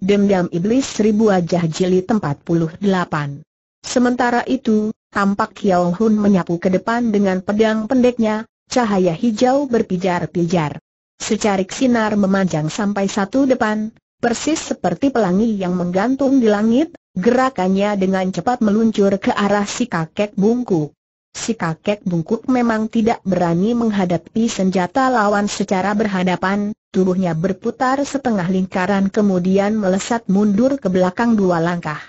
Dendam Iblis Seribu Wajah Jilid 48 Sementara itu, tampak Yao Hun menyapu ke depan dengan pedang pendeknya, cahaya hijau berpijar-pijar. Secarik sinar memanjang sampai satu depan, persis seperti pelangi yang menggantung di langit, gerakannya dengan cepat meluncur ke arah si kakek bungkuk. Si kakek bungkuk memang tidak berani menghadapi senjata lawan secara berhadapan, tubuhnya berputar setengah lingkaran kemudian melesat mundur ke belakang dua langkah.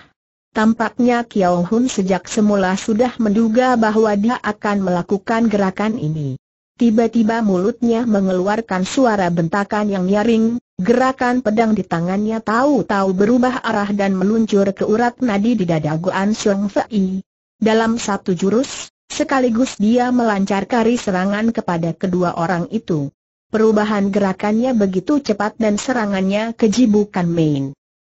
Tampaknya Kiao Hun sejak semula sudah menduga bahwa dia akan melakukan gerakan ini. Tiba-tiba mulutnya mengeluarkan suara bentakan yang nyaring, gerakan pedang di tangannya tahu-tahu berubah arah dan meluncur ke urat nadi di dada Guan Xiong Fei. Dalam satu jurus, Sekaligus dia melancarkan serangan kepada kedua orang itu. Perubahan gerakannya begitu cepat dan serangannya keji bukan main.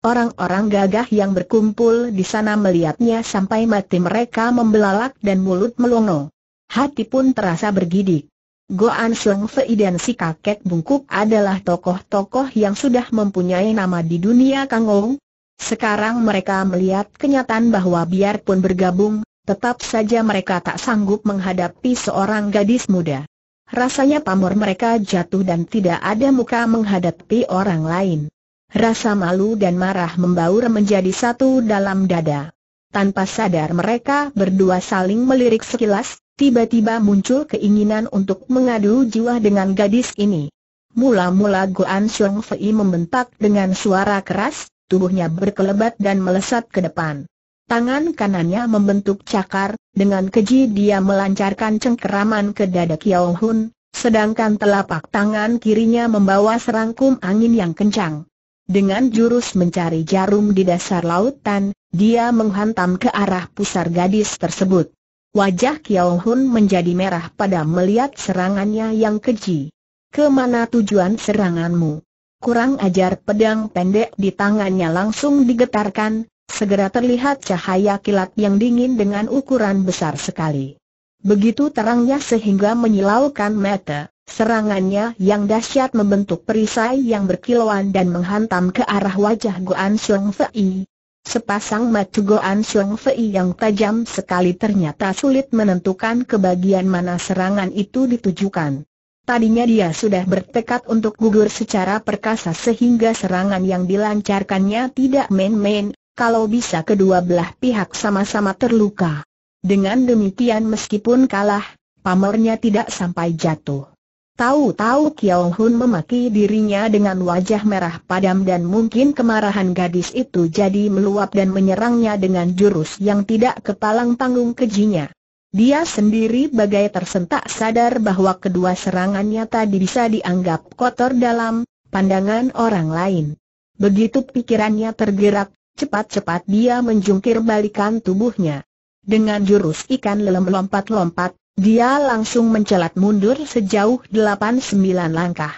Orang-orang gagah yang berkumpul di sana melihatnya sampai mati mereka membelalak dan mulut melongo. Hati pun terasa bergidik. Goan Seng Fei dan si kakek bungkuk adalah tokoh-tokoh yang sudah mempunyai nama di dunia Kangong. Sekarang mereka melihat kenyataan bahwa biarpun bergabung, Tetap saja mereka tak sanggup menghadapi seorang gadis muda. Rasanya pamor mereka jatuh dan tidak ada muka menghadapi orang lain. Rasa malu dan marah membaur menjadi satu dalam dada. Tanpa sadar mereka berdua saling melirik sekilas, tiba-tiba muncul keinginan untuk mengadu jiwa dengan gadis ini. Mula-mula Goan Xiong Fei membentak dengan suara keras, tubuhnya berkelebat dan melesat ke depan. Tangan kanannya membentuk cakar, dengan keji dia melancarkan cengkeraman ke dada Kiao Hun, sedangkan telapak tangan kirinya membawa serangkum angin yang kencang. Dengan jurus mencari jarum di dasar lautan, dia menghantam ke arah pusar gadis tersebut. Wajah Kiao Hun menjadi merah pada melihat serangannya yang keji. Kemana tujuan seranganmu? Kurang ajar pedang pendek di tangannya langsung digetarkan, segera terlihat cahaya kilat yang dingin dengan ukuran besar sekali. Begitu terangnya sehingga menyilaukan mata, serangannya yang dahsyat membentuk perisai yang berkilauan dan menghantam ke arah wajah Goan Xiong Fei. Sepasang mata Goan Xiong Fei yang tajam sekali ternyata sulit menentukan ke bagian mana serangan itu ditujukan. Tadinya dia sudah bertekad untuk gugur secara perkasa sehingga serangan yang dilancarkannya tidak main-main, kalau bisa kedua belah pihak sama-sama terluka. Dengan demikian meskipun kalah, pamernya tidak sampai jatuh. Tahu-tahu Kiao Hun memaki dirinya dengan wajah merah padam dan mungkin kemarahan gadis itu jadi meluap dan menyerangnya dengan jurus yang tidak kepalang tanggung kejinya. Dia sendiri bagai tersentak sadar bahwa kedua serangannya tadi bisa dianggap kotor dalam pandangan orang lain. Begitu pikirannya tergerak, Cepat-cepat dia menjungkir balikan tubuhnya. Dengan jurus ikan lelem lompat-lompat, dia langsung mencelat mundur sejauh 8-9 langkah.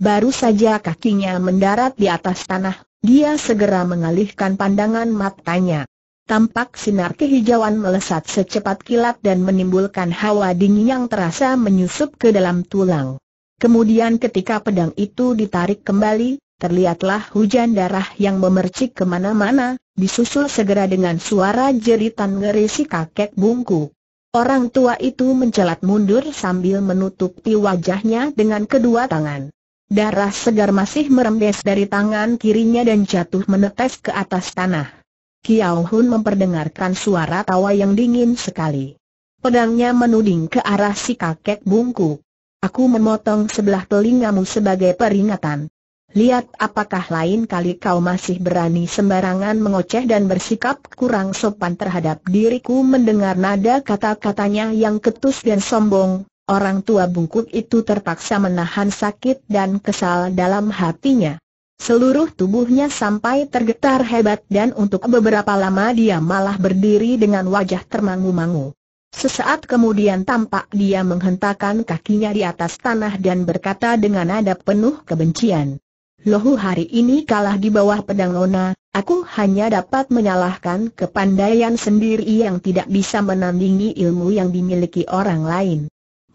Baru saja kakinya mendarat di atas tanah, dia segera mengalihkan pandangan matanya. Tampak sinar kehijauan melesat secepat kilat dan menimbulkan hawa dingin yang terasa menyusup ke dalam tulang. Kemudian ketika pedang itu ditarik kembali, Terlihatlah hujan darah yang memercik kemana-mana, disusul segera dengan suara jeritan ngeri si kakek bungku. Orang tua itu mencelat mundur sambil menutupi wajahnya dengan kedua tangan. Darah segar masih merembes dari tangan kirinya dan jatuh menetes ke atas tanah. Kiao Hun memperdengarkan suara tawa yang dingin sekali. Pedangnya menuding ke arah si kakek bungku. Aku memotong sebelah telingamu sebagai peringatan. Lihat apakah lain kali kau masih berani sembarangan mengoceh dan bersikap kurang sopan terhadap diriku mendengar nada kata-katanya yang ketus dan sombong. Orang tua bungkuk itu terpaksa menahan sakit dan kesal dalam hatinya. Seluruh tubuhnya sampai tergetar hebat dan untuk beberapa lama dia malah berdiri dengan wajah termangu-mangu. Sesaat kemudian tampak dia menghentakkan kakinya di atas tanah dan berkata dengan nada penuh kebencian. Lohu hari ini kalah di bawah pedang Lona. aku hanya dapat menyalahkan kepandaian sendiri yang tidak bisa menandingi ilmu yang dimiliki orang lain.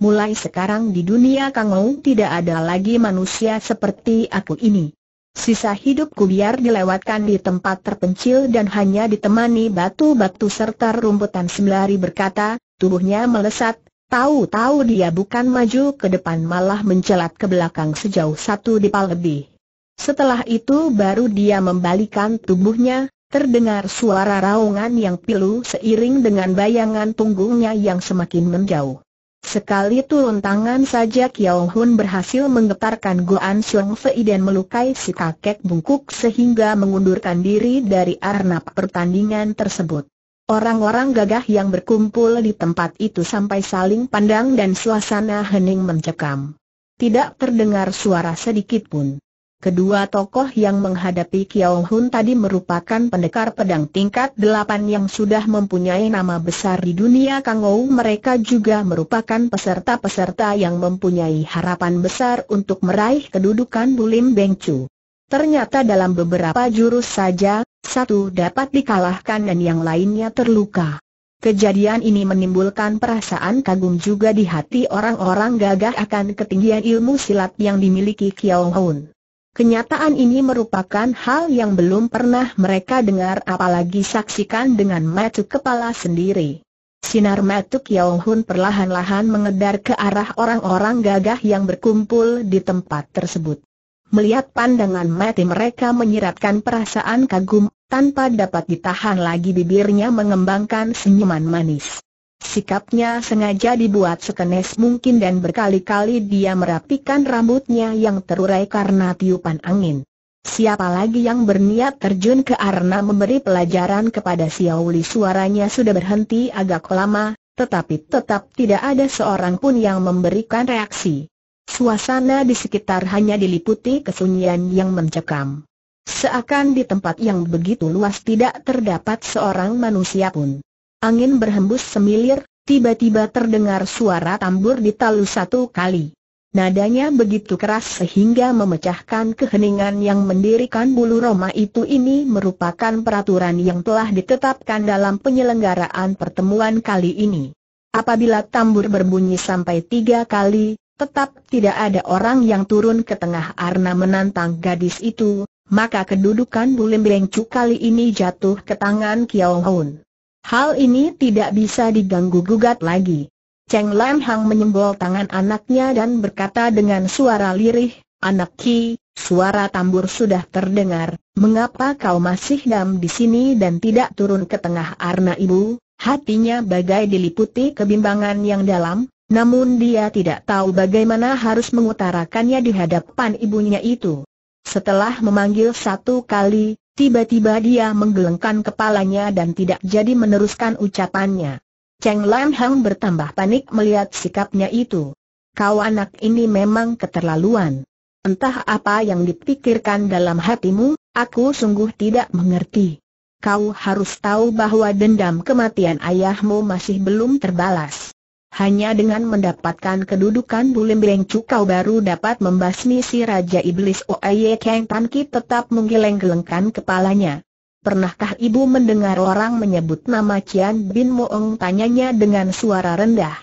Mulai sekarang di dunia Kangou tidak ada lagi manusia seperti aku ini. Sisa hidupku biar dilewatkan di tempat terpencil dan hanya ditemani batu-batu serta rumputan sembari berkata, tubuhnya melesat, tahu-tahu dia bukan maju ke depan malah mencelat ke belakang sejauh satu dipal lebih. Setelah itu baru dia membalikan tubuhnya, terdengar suara raungan yang pilu seiring dengan bayangan punggungnya yang semakin menjauh. Sekali turun tangan saja Kiao Hun berhasil menggetarkan Goan Xiong Fei dan melukai si kakek bungkuk sehingga mengundurkan diri dari arnab pertandingan tersebut. Orang-orang gagah yang berkumpul di tempat itu sampai saling pandang dan suasana hening mencekam. Tidak terdengar suara sedikit pun. Kedua tokoh yang menghadapi Kiao Hun tadi merupakan pendekar pedang tingkat delapan yang sudah mempunyai nama besar di dunia Kangou. Mereka juga merupakan peserta-peserta yang mempunyai harapan besar untuk meraih kedudukan Bulim Bengcu. Ternyata dalam beberapa jurus saja, satu dapat dikalahkan dan yang lainnya terluka. Kejadian ini menimbulkan perasaan kagum juga di hati orang-orang gagah akan ketinggian ilmu silat yang dimiliki Kiao Hun. Kenyataan ini merupakan hal yang belum pernah mereka dengar apalagi saksikan dengan mata kepala sendiri. Sinar mata Kiao Hun perlahan-lahan mengedar ke arah orang-orang gagah yang berkumpul di tempat tersebut. Melihat pandangan mati mereka menyiratkan perasaan kagum, tanpa dapat ditahan lagi bibirnya mengembangkan senyuman manis. Sikapnya sengaja dibuat sekenes mungkin dan berkali-kali dia merapikan rambutnya yang terurai karena tiupan angin. Siapa lagi yang berniat terjun ke arena memberi pelajaran kepada Xiaoli suaranya sudah berhenti agak lama, tetapi tetap tidak ada seorang pun yang memberikan reaksi. Suasana di sekitar hanya diliputi kesunyian yang mencekam. Seakan di tempat yang begitu luas tidak terdapat seorang manusia pun. Angin berhembus semilir, tiba-tiba terdengar suara tambur di talu satu kali. Nadanya begitu keras sehingga memecahkan keheningan yang mendirikan bulu Roma itu ini merupakan peraturan yang telah ditetapkan dalam penyelenggaraan pertemuan kali ini. Apabila tambur berbunyi sampai tiga kali, tetap tidak ada orang yang turun ke tengah arna menantang gadis itu, maka kedudukan Bulim Bengcu kali ini jatuh ke tangan Kiao Hun. Hal ini tidak bisa diganggu-gugat lagi. Cheng Lam Hang menyembol tangan anaknya dan berkata dengan suara lirih, Anak Ki, suara tambur sudah terdengar, mengapa kau masih dam di sini dan tidak turun ke tengah arna ibu? Hatinya bagai diliputi kebimbangan yang dalam, namun dia tidak tahu bagaimana harus mengutarakannya di hadapan ibunya itu. Setelah memanggil satu kali, Tiba-tiba dia menggelengkan kepalanya dan tidak jadi meneruskan ucapannya. Cheng Lan Hang bertambah panik melihat sikapnya itu. Kau anak ini memang keterlaluan. Entah apa yang dipikirkan dalam hatimu, aku sungguh tidak mengerti. Kau harus tahu bahwa dendam kematian ayahmu masih belum terbalas. Hanya dengan mendapatkan kedudukan Bulim Bengcu kau baru dapat membasmi si Raja Iblis Oye Kang Tan Ki tetap menggeleng-gelengkan kepalanya. Pernahkah ibu mendengar orang menyebut nama Cian Bin Moong tanyanya dengan suara rendah?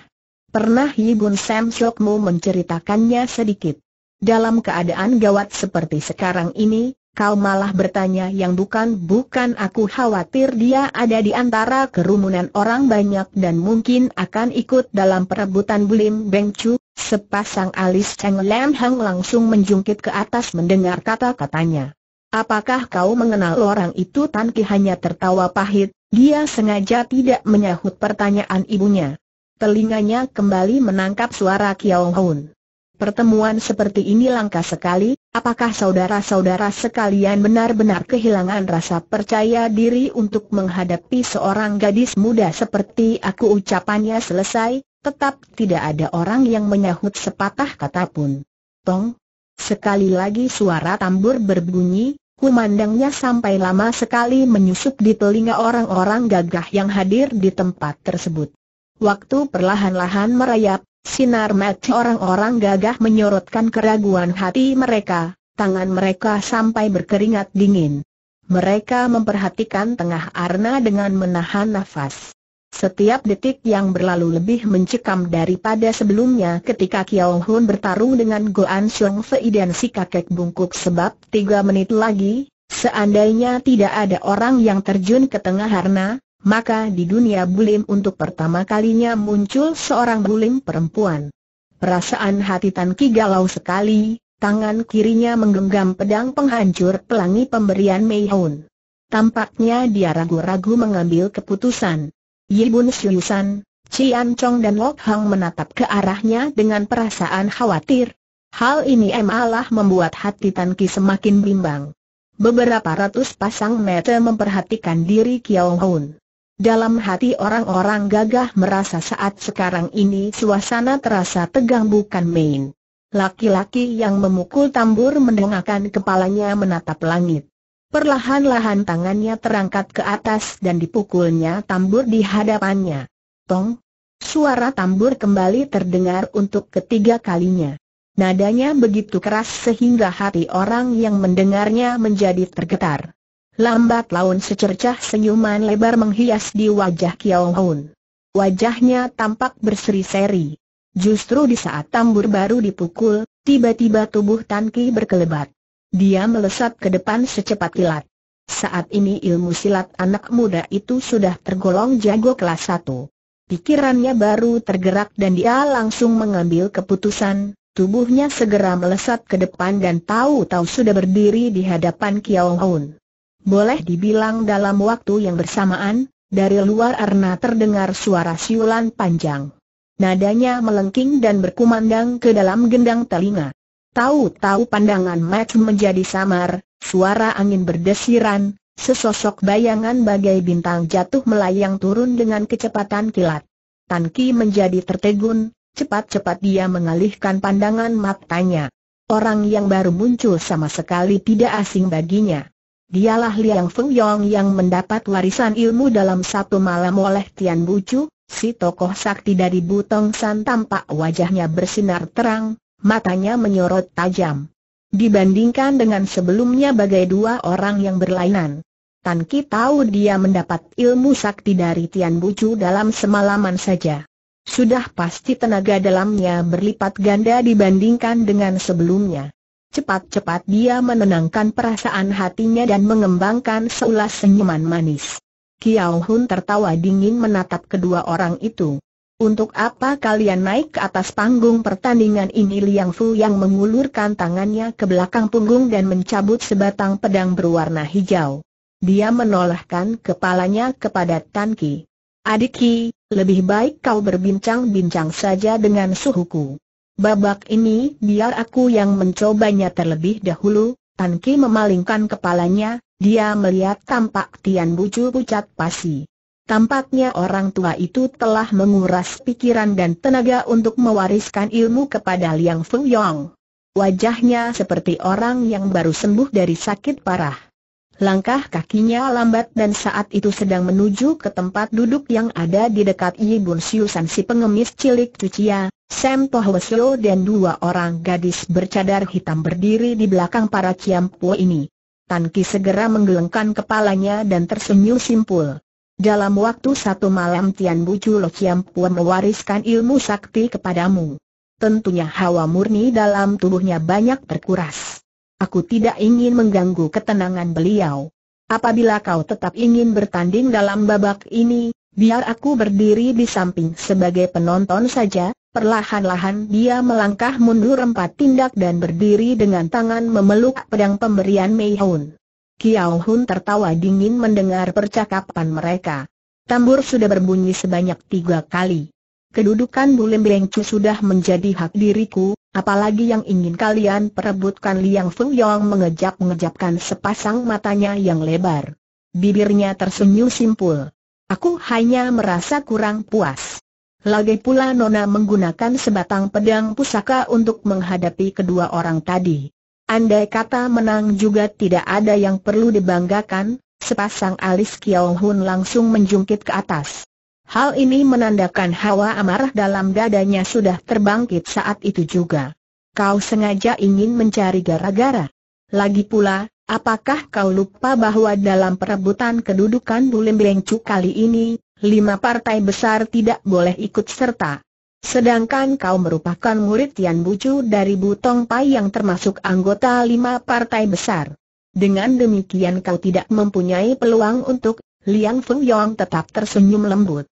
Pernah ibu Sam Syokmu menceritakannya sedikit. Dalam keadaan gawat seperti sekarang ini, Kau malah bertanya yang bukan-bukan aku khawatir dia ada di antara kerumunan orang banyak dan mungkin akan ikut dalam perebutan Bulim Beng Chu. Sepasang alis Cheng Lam Hang langsung menjungkit ke atas mendengar kata-katanya. Apakah kau mengenal orang itu Tan Ki hanya tertawa pahit, dia sengaja tidak menyahut pertanyaan ibunya. Telinganya kembali menangkap suara Kiao Hun. Pertemuan seperti ini langka sekali, apakah saudara-saudara sekalian benar-benar kehilangan rasa percaya diri untuk menghadapi seorang gadis muda seperti aku ucapannya selesai, tetap tidak ada orang yang menyahut sepatah kata pun. Tong! Sekali lagi suara tambur berbunyi, kumandangnya sampai lama sekali menyusup di telinga orang-orang gagah yang hadir di tempat tersebut. Waktu perlahan-lahan merayap, Sinar mati orang-orang gagah menyorotkan keraguan hati mereka, tangan mereka sampai berkeringat dingin. Mereka memperhatikan tengah arna dengan menahan nafas. Setiap detik yang berlalu lebih mencekam daripada sebelumnya ketika Kiao Hun bertarung dengan Goan Xiong Fei dan si kakek bungkuk sebab tiga menit lagi, seandainya tidak ada orang yang terjun ke tengah arna, maka di dunia bulim untuk pertama kalinya muncul seorang bulim perempuan. Perasaan hati Tan Ki galau sekali, tangan kirinya menggenggam pedang penghancur pelangi pemberian Mei Hoon. Tampaknya dia ragu-ragu mengambil keputusan. Yibun Siusan, Cian Chong dan Lok Hang menatap ke arahnya dengan perasaan khawatir. Hal ini emalah membuat hati Tan Ki semakin bimbang. Beberapa ratus pasang mata memperhatikan diri Kiao Hoon. Dalam hati orang-orang gagah merasa saat sekarang ini suasana terasa tegang bukan main. Laki-laki yang memukul tambur mendengarkan kepalanya menatap langit. Perlahan-lahan tangannya terangkat ke atas dan dipukulnya tambur di hadapannya. Tong! Suara tambur kembali terdengar untuk ketiga kalinya. Nadanya begitu keras sehingga hati orang yang mendengarnya menjadi tergetar. Lambat laun secercah senyuman lebar menghias di wajah Kiao Hun. Wajahnya tampak berseri-seri. Justru di saat tambur baru dipukul, tiba-tiba tubuh Tan Ki berkelebat. Dia melesat ke depan secepat kilat. Saat ini ilmu silat anak muda itu sudah tergolong jago kelas satu. Pikirannya baru tergerak dan dia langsung mengambil keputusan, tubuhnya segera melesat ke depan dan tahu-tahu sudah berdiri di hadapan Kiao Hun. Boleh dibilang dalam waktu yang bersamaan, dari luar arna terdengar suara siulan panjang. Nadanya melengking dan berkumandang ke dalam gendang telinga. Tahu-tahu pandangan Max menjadi samar, suara angin berdesiran, sesosok bayangan bagai bintang jatuh melayang turun dengan kecepatan kilat. Tan Ki menjadi tertegun, cepat-cepat dia mengalihkan pandangan matanya. Orang yang baru muncul sama sekali tidak asing baginya. Dialah Liang Feng Yong yang mendapat warisan ilmu dalam satu malam oleh Tian Bucu, si tokoh sakti dari Butong San tampak wajahnya bersinar terang, matanya menyorot tajam. Dibandingkan dengan sebelumnya bagai dua orang yang berlainan. Tan Ki tahu dia mendapat ilmu sakti dari Tian Bucu dalam semalaman saja. Sudah pasti tenaga dalamnya berlipat ganda dibandingkan dengan sebelumnya. Cepat-cepat dia menenangkan perasaan hatinya dan mengembangkan seulas senyuman manis. Kiao Hun tertawa dingin menatap kedua orang itu. Untuk apa kalian naik ke atas panggung pertandingan ini Liang Fu yang mengulurkan tangannya ke belakang punggung dan mencabut sebatang pedang berwarna hijau. Dia menolehkan kepalanya kepada Tan Ki. Adik Ki, lebih baik kau berbincang-bincang saja dengan suhuku. Babak ini biar aku yang mencobanya terlebih dahulu, Tan Ki memalingkan kepalanya, dia melihat tampak Tian Bucu pucat pasi. Tampaknya orang tua itu telah menguras pikiran dan tenaga untuk mewariskan ilmu kepada Liang Yong. Wajahnya seperti orang yang baru sembuh dari sakit parah. Langkah kakinya lambat dan saat itu sedang menuju ke tempat duduk yang ada di dekat ibu Siusan si pengemis cilik cucia, Sam Tohwesio dan dua orang gadis bercadar hitam berdiri di belakang para Ciampu ini. Tan Ki segera menggelengkan kepalanya dan tersenyum simpul. Dalam waktu satu malam Tian lo Ciampu mewariskan ilmu sakti kepadamu. Tentunya hawa murni dalam tubuhnya banyak terkuras. Aku tidak ingin mengganggu ketenangan beliau. Apabila kau tetap ingin bertanding dalam babak ini, biar aku berdiri di samping sebagai penonton saja. Perlahan-lahan dia melangkah mundur empat tindak dan berdiri dengan tangan memeluk pedang pemberian Mei Hun. Kiao Hun tertawa dingin mendengar percakapan mereka. Tambur sudah berbunyi sebanyak tiga kali kedudukan Bulim Bengcu sudah menjadi hak diriku, apalagi yang ingin kalian perebutkan Liang Feng Yong mengejap-ngejapkan sepasang matanya yang lebar. Bibirnya tersenyum simpul. Aku hanya merasa kurang puas. Lagi pula Nona menggunakan sebatang pedang pusaka untuk menghadapi kedua orang tadi. Andai kata menang juga tidak ada yang perlu dibanggakan, sepasang alis Kiao Hun langsung menjungkit ke atas. Hal ini menandakan hawa amarah dalam dadanya sudah terbangkit saat itu juga. Kau sengaja ingin mencari gara-gara. Lagi pula, apakah kau lupa bahwa dalam perebutan kedudukan Bulim Bengcu kali ini, lima partai besar tidak boleh ikut serta. Sedangkan kau merupakan murid Tian Bucu dari Butong Pai yang termasuk anggota lima partai besar. Dengan demikian kau tidak mempunyai peluang untuk, Liang Feng Yong tetap tersenyum lembut.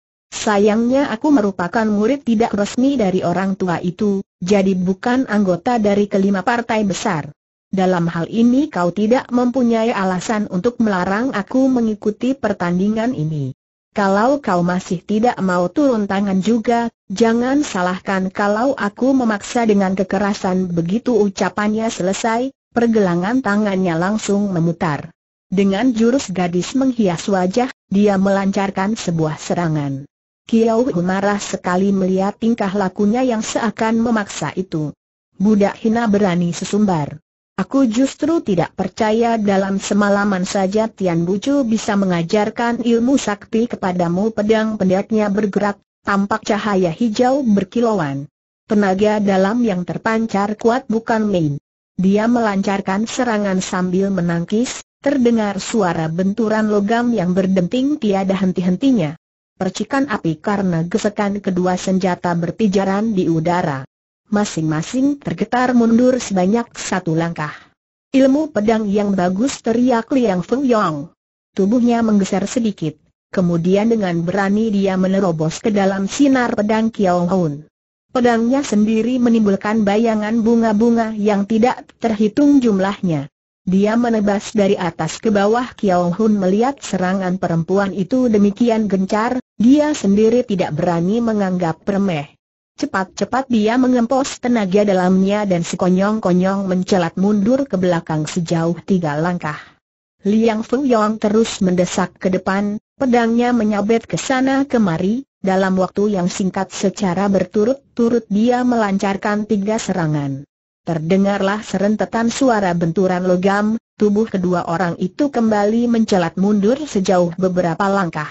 Sayangnya aku merupakan murid tidak resmi dari orang tua itu, jadi bukan anggota dari kelima partai besar. Dalam hal ini kau tidak mempunyai alasan untuk melarang aku mengikuti pertandingan ini. Kalau kau masih tidak mau turun tangan juga, jangan salahkan kalau aku memaksa dengan kekerasan begitu ucapannya selesai, pergelangan tangannya langsung memutar. Dengan jurus gadis menghias wajah, dia melancarkan sebuah serangan. Kiau Hu marah sekali melihat tingkah lakunya yang seakan memaksa itu. Budak hina berani sesumbar. Aku justru tidak percaya dalam semalaman saja Tian Bucu bisa mengajarkan ilmu sakti kepadamu pedang pendeknya bergerak, tampak cahaya hijau berkilauan. Tenaga dalam yang terpancar kuat bukan main. Dia melancarkan serangan sambil menangkis, terdengar suara benturan logam yang berdenting tiada henti-hentinya. Percikan api karena gesekan kedua senjata berpijaran di udara. Masing-masing tergetar mundur sebanyak satu langkah. Ilmu pedang yang bagus teriak Liang Feng Yong. Tubuhnya menggeser sedikit, kemudian dengan berani dia menerobos ke dalam sinar pedang Kiao Hun. Pedangnya sendiri menimbulkan bayangan bunga-bunga yang tidak terhitung jumlahnya. Dia menebas dari atas ke bawah Kiao Hun melihat serangan perempuan itu demikian gencar, dia sendiri tidak berani menganggap remeh. Cepat-cepat dia mengempos tenaga dalamnya dan sekonyong-konyong mencelat mundur ke belakang sejauh tiga langkah. Liang Feng Yong terus mendesak ke depan, pedangnya menyabet ke sana kemari, dalam waktu yang singkat secara berturut-turut dia melancarkan tiga serangan. Terdengarlah serentetan suara benturan logam, tubuh kedua orang itu kembali mencelat mundur sejauh beberapa langkah.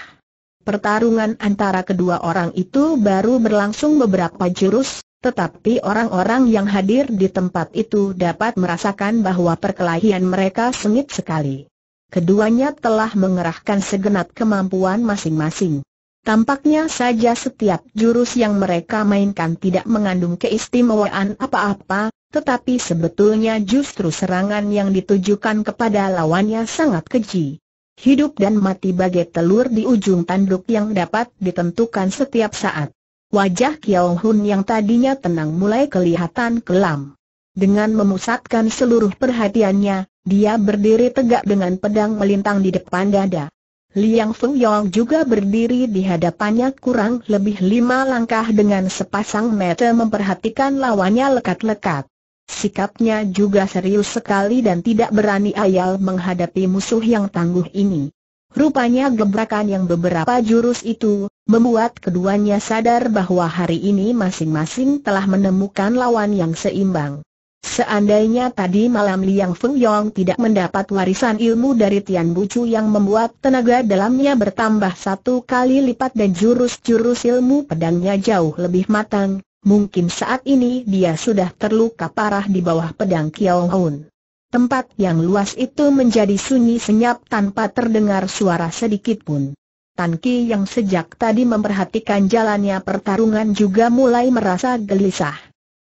Pertarungan antara kedua orang itu baru berlangsung beberapa jurus, tetapi orang-orang yang hadir di tempat itu dapat merasakan bahwa perkelahian mereka sengit sekali. Keduanya telah mengerahkan segenap kemampuan masing-masing. Tampaknya saja setiap jurus yang mereka mainkan tidak mengandung keistimewaan apa-apa, tetapi sebetulnya justru serangan yang ditujukan kepada lawannya sangat keji. Hidup dan mati bagai telur di ujung tanduk yang dapat ditentukan setiap saat. Wajah Kiao Hun yang tadinya tenang mulai kelihatan kelam. Dengan memusatkan seluruh perhatiannya, dia berdiri tegak dengan pedang melintang di depan dada. Liang Feng Yong juga berdiri di hadapannya kurang lebih lima langkah dengan sepasang mata memperhatikan lawannya lekat-lekat. Sikapnya juga serius sekali dan tidak berani ayal menghadapi musuh yang tangguh ini. Rupanya gebrakan yang beberapa jurus itu, membuat keduanya sadar bahwa hari ini masing-masing telah menemukan lawan yang seimbang. Seandainya tadi malam Liang Feng Yong tidak mendapat warisan ilmu dari Tian Bucu yang membuat tenaga dalamnya bertambah satu kali lipat dan jurus-jurus ilmu pedangnya jauh lebih matang, Mungkin saat ini dia sudah terluka parah di bawah pedang Kiao Hun. Tempat yang luas itu menjadi sunyi senyap tanpa terdengar suara sedikit pun. Tan Ki yang sejak tadi memperhatikan jalannya pertarungan juga mulai merasa gelisah.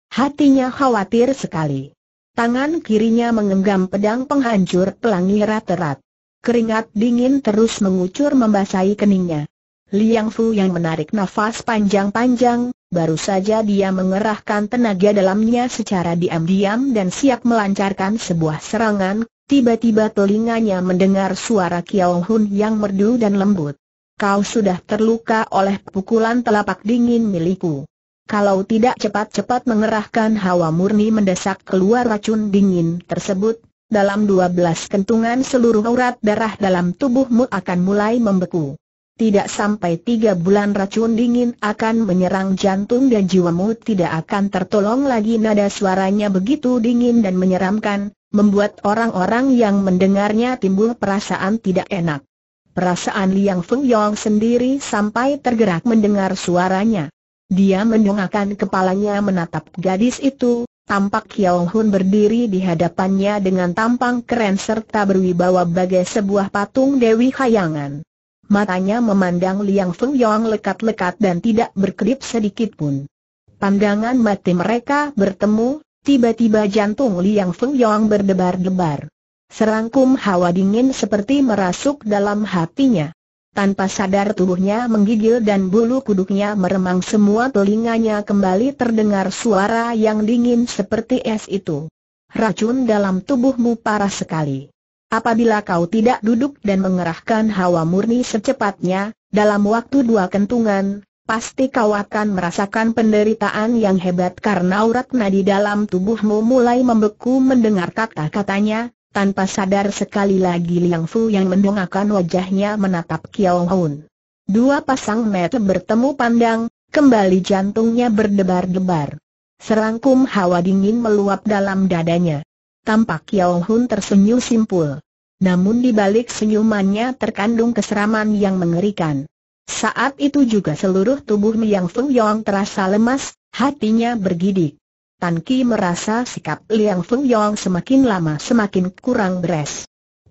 Hatinya khawatir sekali. Tangan kirinya mengenggam pedang penghancur pelangi rat-rat. Keringat dingin terus mengucur membasahi keningnya. Liang Fu yang menarik nafas panjang-panjang, Baru saja dia mengerahkan tenaga dalamnya secara diam-diam dan siap melancarkan sebuah serangan, tiba-tiba telinganya mendengar suara Kiao Hun yang merdu dan lembut. Kau sudah terluka oleh pukulan telapak dingin milikku. Kalau tidak cepat-cepat mengerahkan hawa murni mendesak keluar racun dingin tersebut, dalam 12 kentungan seluruh urat darah dalam tubuhmu akan mulai membeku. Tidak sampai tiga bulan racun dingin akan menyerang jantung dan jiwamu tidak akan tertolong lagi nada suaranya begitu dingin dan menyeramkan, membuat orang-orang yang mendengarnya timbul perasaan tidak enak. Perasaan Liang Feng Yong sendiri sampai tergerak mendengar suaranya. Dia mendongakkan kepalanya menatap gadis itu, tampak Kiao Hun berdiri di hadapannya dengan tampang keren serta berwibawa bagai sebuah patung Dewi Hayangan matanya memandang Liang Feng Yong lekat-lekat dan tidak berkedip sedikit pun. Pandangan mati mereka bertemu, tiba-tiba jantung Liang Feng Yong berdebar-debar. Serangkum hawa dingin seperti merasuk dalam hatinya. Tanpa sadar tubuhnya menggigil dan bulu kuduknya meremang semua telinganya kembali terdengar suara yang dingin seperti es itu. Racun dalam tubuhmu parah sekali. Apabila kau tidak duduk dan mengerahkan hawa murni secepatnya, dalam waktu dua kentungan, pasti kau akan merasakan penderitaan yang hebat karena urat nadi dalam tubuhmu mulai membeku mendengar kata-katanya, tanpa sadar sekali lagi Liang Fu yang mendongakkan wajahnya menatap Kiao Hun. Dua pasang mata bertemu pandang, kembali jantungnya berdebar-debar. Serangkum hawa dingin meluap dalam dadanya. Tampak Kiao Hun tersenyum simpul. Namun di balik senyumannya terkandung keseraman yang mengerikan. Saat itu juga seluruh tubuh Liang Feng Yong terasa lemas, hatinya bergidik. Tan Ki merasa sikap Liang Feng Yong semakin lama semakin kurang beres.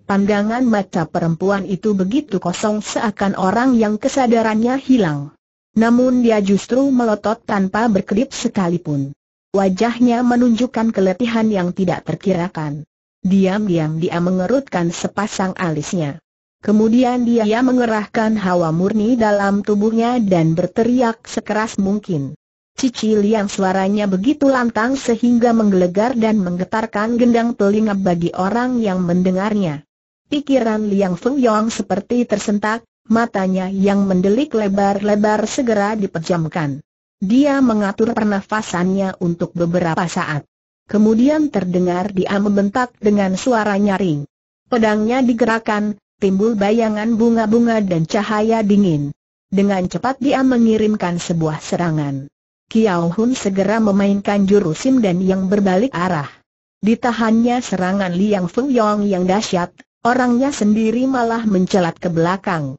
Pandangan mata perempuan itu begitu kosong seakan orang yang kesadarannya hilang. Namun dia justru melotot tanpa berkedip sekalipun. Wajahnya menunjukkan keletihan yang tidak terkirakan. Diam-diam dia mengerutkan sepasang alisnya. Kemudian dia mengerahkan hawa murni dalam tubuhnya dan berteriak sekeras mungkin. Cicil yang suaranya begitu lantang sehingga menggelegar dan menggetarkan gendang telinga bagi orang yang mendengarnya. Pikiran Liang Yong seperti tersentak, matanya yang mendelik lebar-lebar segera dipejamkan. Dia mengatur pernafasannya untuk beberapa saat kemudian terdengar dia membentak dengan suara nyaring. Pedangnya digerakkan, timbul bayangan bunga-bunga dan cahaya dingin. Dengan cepat dia mengirimkan sebuah serangan. Kiao Hun segera memainkan jurusim dan yang berbalik arah. Ditahannya serangan Liang Feng Yong yang dahsyat, orangnya sendiri malah mencelat ke belakang.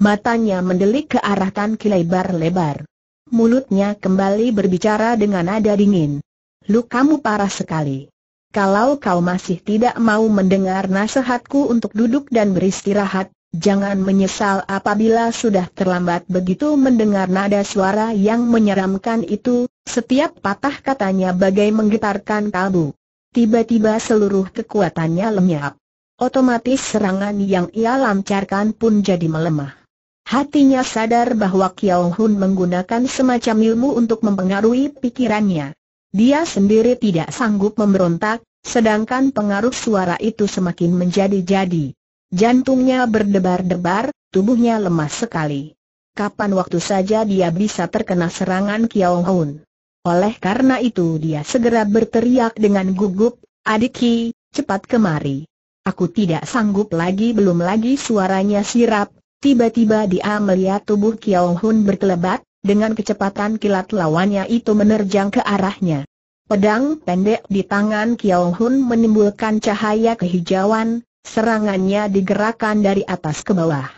Matanya mendelik ke arah Tan kilebar lebar Mulutnya kembali berbicara dengan nada dingin. Lu kamu parah sekali. Kalau kau masih tidak mau mendengar nasihatku untuk duduk dan beristirahat, jangan menyesal apabila sudah terlambat begitu mendengar nada suara yang menyeramkan itu, setiap patah katanya bagai menggetarkan kalbu. Tiba-tiba seluruh kekuatannya lenyap. Otomatis serangan yang ia lancarkan pun jadi melemah. Hatinya sadar bahwa Kiao Hun menggunakan semacam ilmu untuk mempengaruhi pikirannya. Dia sendiri tidak sanggup memberontak, sedangkan pengaruh suara itu semakin menjadi-jadi. Jantungnya berdebar-debar, tubuhnya lemah sekali. Kapan waktu saja dia bisa terkena serangan Kiao Hun. Oleh karena itu dia segera berteriak dengan gugup, Adiki, cepat kemari. Aku tidak sanggup lagi belum lagi suaranya sirap, tiba-tiba dia melihat tubuh Kiao Hun berkelebat, dengan kecepatan kilat lawannya itu menerjang ke arahnya. Pedang pendek di tangan Kiao Hun menimbulkan cahaya kehijauan, serangannya digerakkan dari atas ke bawah.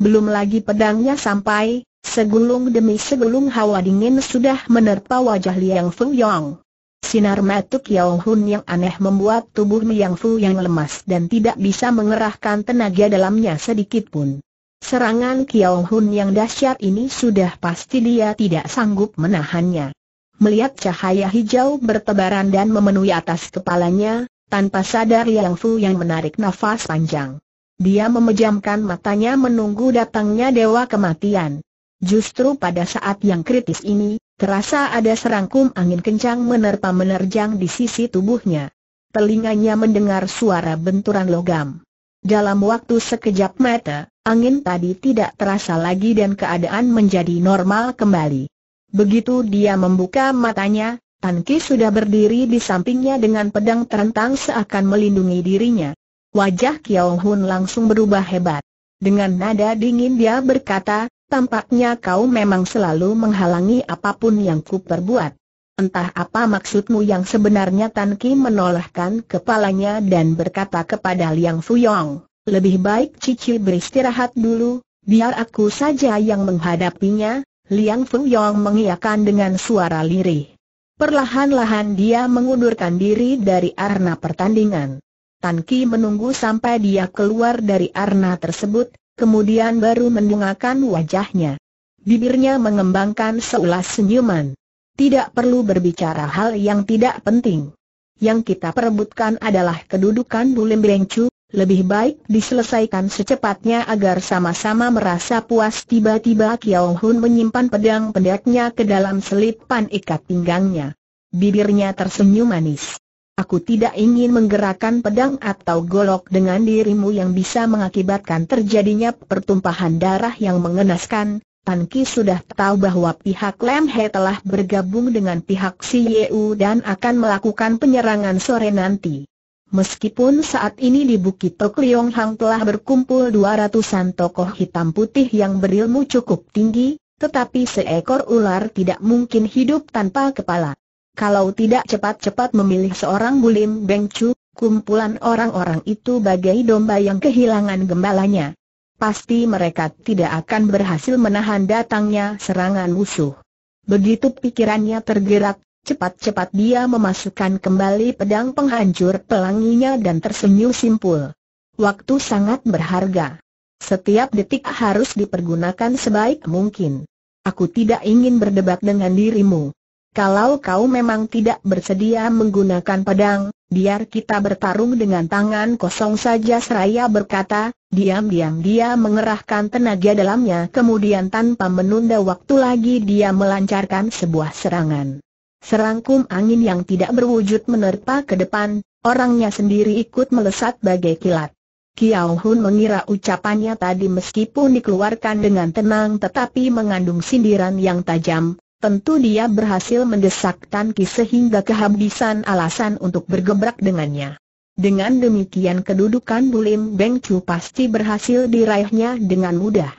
Belum lagi pedangnya sampai, segulung demi segulung hawa dingin sudah menerpa wajah Liang Fu Yong. Sinar matuk Kiao Hun yang aneh membuat tubuh Liang Fu yang lemas dan tidak bisa mengerahkan tenaga dalamnya sedikitpun. Serangan Kiao Hun yang dahsyat ini sudah pasti dia tidak sanggup menahannya. Melihat cahaya hijau bertebaran dan memenuhi atas kepalanya, tanpa sadar Yang Fu yang menarik nafas panjang. Dia memejamkan matanya menunggu datangnya Dewa Kematian. Justru pada saat yang kritis ini, terasa ada serangkum angin kencang menerpa menerjang di sisi tubuhnya. Telinganya mendengar suara benturan logam. Dalam waktu sekejap mata, Angin tadi tidak terasa lagi dan keadaan menjadi normal kembali. Begitu dia membuka matanya, Tan Ki sudah berdiri di sampingnya dengan pedang terentang seakan melindungi dirinya. Wajah Kiao Hun langsung berubah hebat. Dengan nada dingin dia berkata, tampaknya kau memang selalu menghalangi apapun yang ku perbuat. Entah apa maksudmu yang sebenarnya Tan Ki menolehkan kepalanya dan berkata kepada Liang Fuyong lebih baik Cici beristirahat dulu, biar aku saja yang menghadapinya, Liang Feng Yong mengiakan dengan suara lirih. Perlahan-lahan dia mengundurkan diri dari arena pertandingan. Tan Ki menunggu sampai dia keluar dari arena tersebut, kemudian baru mendungakan wajahnya. Bibirnya mengembangkan seulas senyuman. Tidak perlu berbicara hal yang tidak penting. Yang kita perebutkan adalah kedudukan Bulim Chu. Lebih baik diselesaikan secepatnya agar sama-sama merasa puas tiba-tiba Kiao Hun menyimpan pedang pendeknya ke dalam selipan ikat pinggangnya. Bibirnya tersenyum manis. Aku tidak ingin menggerakkan pedang atau golok dengan dirimu yang bisa mengakibatkan terjadinya pertumpahan darah yang mengenaskan. Tan Ki sudah tahu bahwa pihak Lam He telah bergabung dengan pihak Si Yeu dan akan melakukan penyerangan sore nanti. Meskipun saat ini di Bukit Tok Liong Hang telah berkumpul dua ratusan tokoh hitam putih yang berilmu cukup tinggi, tetapi seekor ular tidak mungkin hidup tanpa kepala. Kalau tidak cepat-cepat memilih seorang bulim Beng kumpulan orang-orang itu bagai domba yang kehilangan gembalanya. Pasti mereka tidak akan berhasil menahan datangnya serangan musuh. Begitu pikirannya tergerak, Cepat-cepat dia memasukkan kembali pedang penghancur pelanginya dan tersenyum simpul. Waktu sangat berharga. Setiap detik harus dipergunakan sebaik mungkin. Aku tidak ingin berdebat dengan dirimu. Kalau kau memang tidak bersedia menggunakan pedang, biar kita bertarung dengan tangan kosong saja seraya berkata, diam-diam dia mengerahkan tenaga dalamnya kemudian tanpa menunda waktu lagi dia melancarkan sebuah serangan. Serangkum angin yang tidak berwujud menerpa ke depan, orangnya sendiri ikut melesat bagai kilat. Kiao Hun mengira ucapannya tadi meskipun dikeluarkan dengan tenang tetapi mengandung sindiran yang tajam, tentu dia berhasil mendesak Tan Ki sehingga kehabisan alasan untuk bergebrak dengannya. Dengan demikian kedudukan Bulim Beng Chu pasti berhasil diraihnya dengan mudah.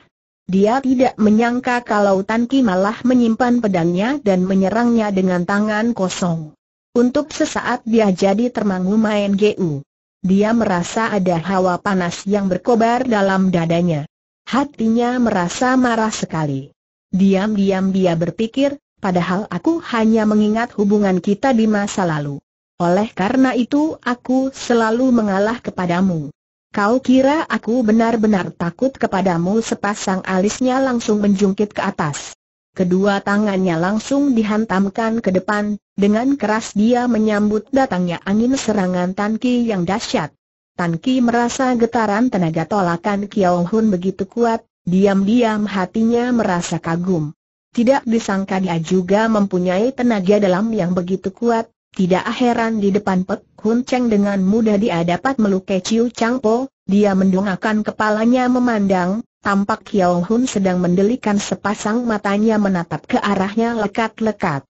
Dia tidak menyangka kalau Tan Ki malah menyimpan pedangnya dan menyerangnya dengan tangan kosong. Untuk sesaat dia jadi termangu main GU. Dia merasa ada hawa panas yang berkobar dalam dadanya. Hatinya merasa marah sekali. Diam-diam dia berpikir, padahal aku hanya mengingat hubungan kita di masa lalu. Oleh karena itu aku selalu mengalah kepadamu. Kau kira aku benar-benar takut kepadamu sepasang alisnya langsung menjungkit ke atas. Kedua tangannya langsung dihantamkan ke depan, dengan keras dia menyambut datangnya angin serangan Tan Ki yang dahsyat. Tan Ki merasa getaran tenaga tolakan Kiao Hun begitu kuat, diam-diam hatinya merasa kagum. Tidak disangka dia juga mempunyai tenaga dalam yang begitu kuat, tidak heran di depan Pek Hun Cheng dengan mudah dia dapat melukai Chiu Chang Po, dia mendongakkan kepalanya memandang, tampak Kiao Hun sedang mendelikan sepasang matanya menatap ke arahnya lekat-lekat.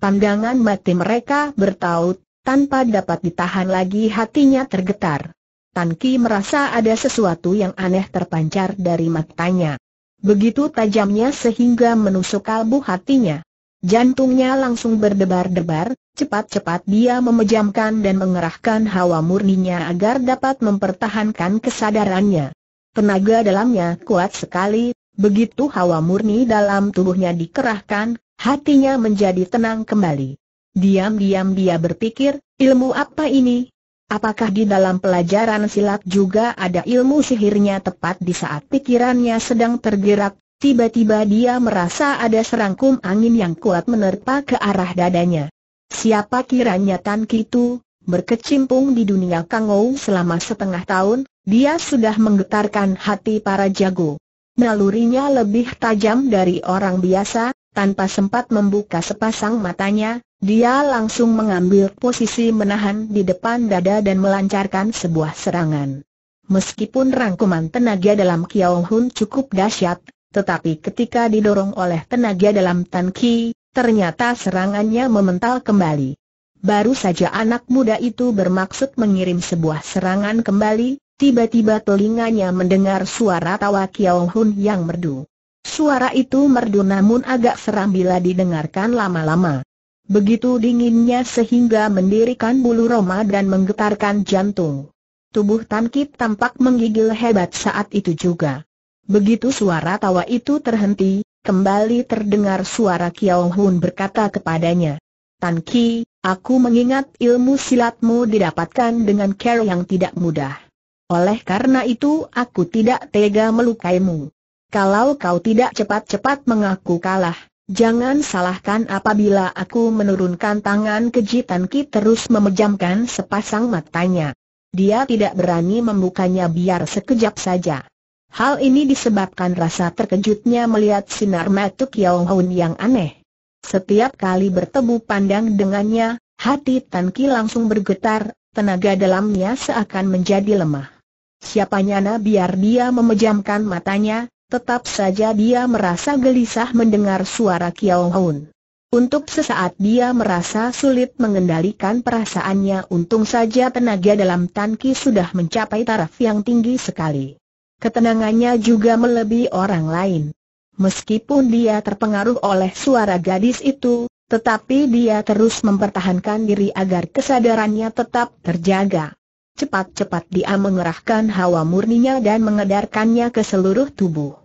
Pandangan mati mereka bertaut, tanpa dapat ditahan lagi hatinya tergetar. Tan Ki merasa ada sesuatu yang aneh terpancar dari matanya. Begitu tajamnya sehingga menusuk kalbu hatinya. Jantungnya langsung berdebar-debar, cepat-cepat dia memejamkan dan mengerahkan hawa murninya agar dapat mempertahankan kesadarannya. Tenaga dalamnya kuat sekali, begitu hawa murni dalam tubuhnya dikerahkan, hatinya menjadi tenang kembali. Diam-diam dia berpikir, ilmu apa ini? Apakah di dalam pelajaran silat juga ada ilmu sihirnya tepat di saat pikirannya sedang tergerak, Tiba-tiba dia merasa ada serangkum angin yang kuat menerpa ke arah dadanya. Siapa kiranya Tan itu? berkecimpung di dunia Kangou selama setengah tahun, dia sudah menggetarkan hati para jago. Nalurinya lebih tajam dari orang biasa, tanpa sempat membuka sepasang matanya, dia langsung mengambil posisi menahan di depan dada dan melancarkan sebuah serangan. Meskipun rangkuman tenaga dalam Kiao Hun cukup dahsyat, tetapi ketika didorong oleh tenaga dalam Tan Ki, ternyata serangannya memental kembali. Baru saja anak muda itu bermaksud mengirim sebuah serangan kembali, tiba-tiba telinganya mendengar suara tawa Kiao Hun yang merdu. Suara itu merdu namun agak seram bila didengarkan lama-lama. Begitu dinginnya sehingga mendirikan bulu roma dan menggetarkan jantung. Tubuh Tan Ki tampak menggigil hebat saat itu juga. Begitu suara tawa itu terhenti, kembali terdengar suara Kiao Hun berkata kepadanya. Tan Ki, aku mengingat ilmu silatmu didapatkan dengan cara yang tidak mudah. Oleh karena itu aku tidak tega melukaimu. Kalau kau tidak cepat-cepat mengaku kalah, jangan salahkan apabila aku menurunkan tangan keji Tan Ki terus memejamkan sepasang matanya. Dia tidak berani membukanya biar sekejap saja. Hal ini disebabkan rasa terkejutnya melihat sinar mata Kiao Hoon yang aneh. Setiap kali bertemu pandang dengannya, hati Tan Ki langsung bergetar, tenaga dalamnya seakan menjadi lemah. Siapa nyana biar dia memejamkan matanya, tetap saja dia merasa gelisah mendengar suara Kiao Hoon. Untuk sesaat dia merasa sulit mengendalikan perasaannya untung saja tenaga dalam Tan Ki sudah mencapai taraf yang tinggi sekali ketenangannya juga melebihi orang lain. Meskipun dia terpengaruh oleh suara gadis itu, tetapi dia terus mempertahankan diri agar kesadarannya tetap terjaga. Cepat-cepat dia mengerahkan hawa murninya dan mengedarkannya ke seluruh tubuh.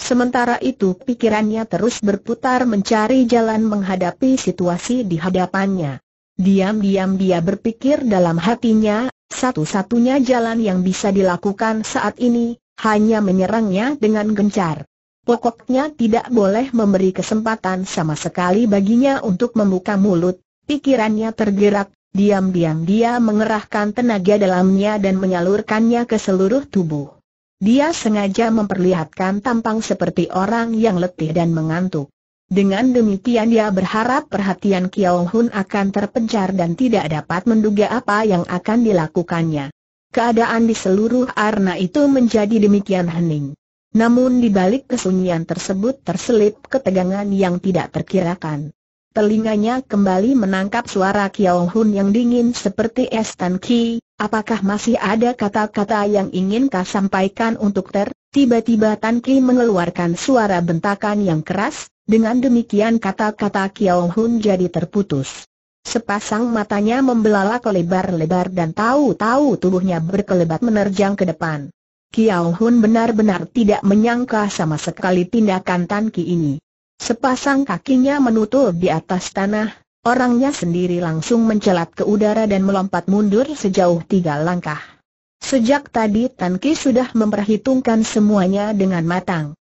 Sementara itu pikirannya terus berputar mencari jalan menghadapi situasi di hadapannya. Diam-diam dia berpikir dalam hatinya, satu-satunya jalan yang bisa dilakukan saat ini, hanya menyerangnya dengan gencar. Pokoknya tidak boleh memberi kesempatan sama sekali baginya untuk membuka mulut, pikirannya tergerak, diam-diam dia mengerahkan tenaga dalamnya dan menyalurkannya ke seluruh tubuh. Dia sengaja memperlihatkan tampang seperti orang yang letih dan mengantuk. Dengan demikian dia berharap perhatian Kiao Hun akan terpencar dan tidak dapat menduga apa yang akan dilakukannya. Keadaan di seluruh arna itu menjadi demikian hening. Namun di balik kesunyian tersebut terselip ketegangan yang tidak terkirakan. Telinganya kembali menangkap suara Kiao Hun yang dingin seperti es tan ki, apakah masih ada kata-kata yang ingin kau sampaikan untuk ter? Tiba-tiba Tan Ki mengeluarkan suara bentakan yang keras, dengan demikian kata-kata Kiao Hun jadi terputus. Sepasang matanya membelalak lebar-lebar dan tahu-tahu tubuhnya berkelebat menerjang ke depan. Kiao Hun benar-benar tidak menyangka sama sekali tindakan Tan Ki ini. Sepasang kakinya menutup di atas tanah, orangnya sendiri langsung mencelat ke udara dan melompat mundur sejauh tiga langkah. Sejak tadi Tan Ki sudah memperhitungkan semuanya dengan matang.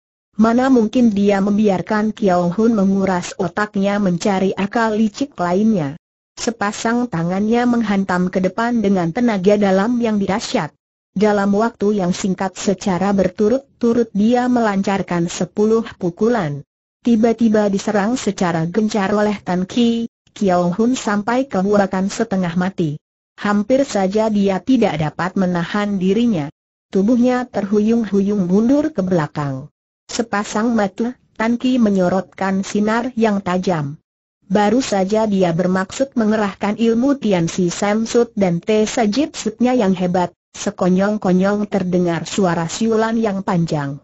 Mana mungkin dia membiarkan Kiao Hun menguras otaknya mencari akal licik lainnya. Sepasang tangannya menghantam ke depan dengan tenaga dalam yang dahsyat. Dalam waktu yang singkat secara berturut-turut dia melancarkan sepuluh pukulan. Tiba-tiba diserang secara gencar oleh Tan Ki, Kiao Hun sampai kehuakan setengah mati. Hampir saja dia tidak dapat menahan dirinya. Tubuhnya terhuyung-huyung mundur ke belakang. Sepasang mata, Tan Ki menyorotkan sinar yang tajam. Baru saja dia bermaksud mengerahkan ilmu Tian Si dan Te Sajit Sutnya yang hebat, sekonyong-konyong terdengar suara siulan yang panjang.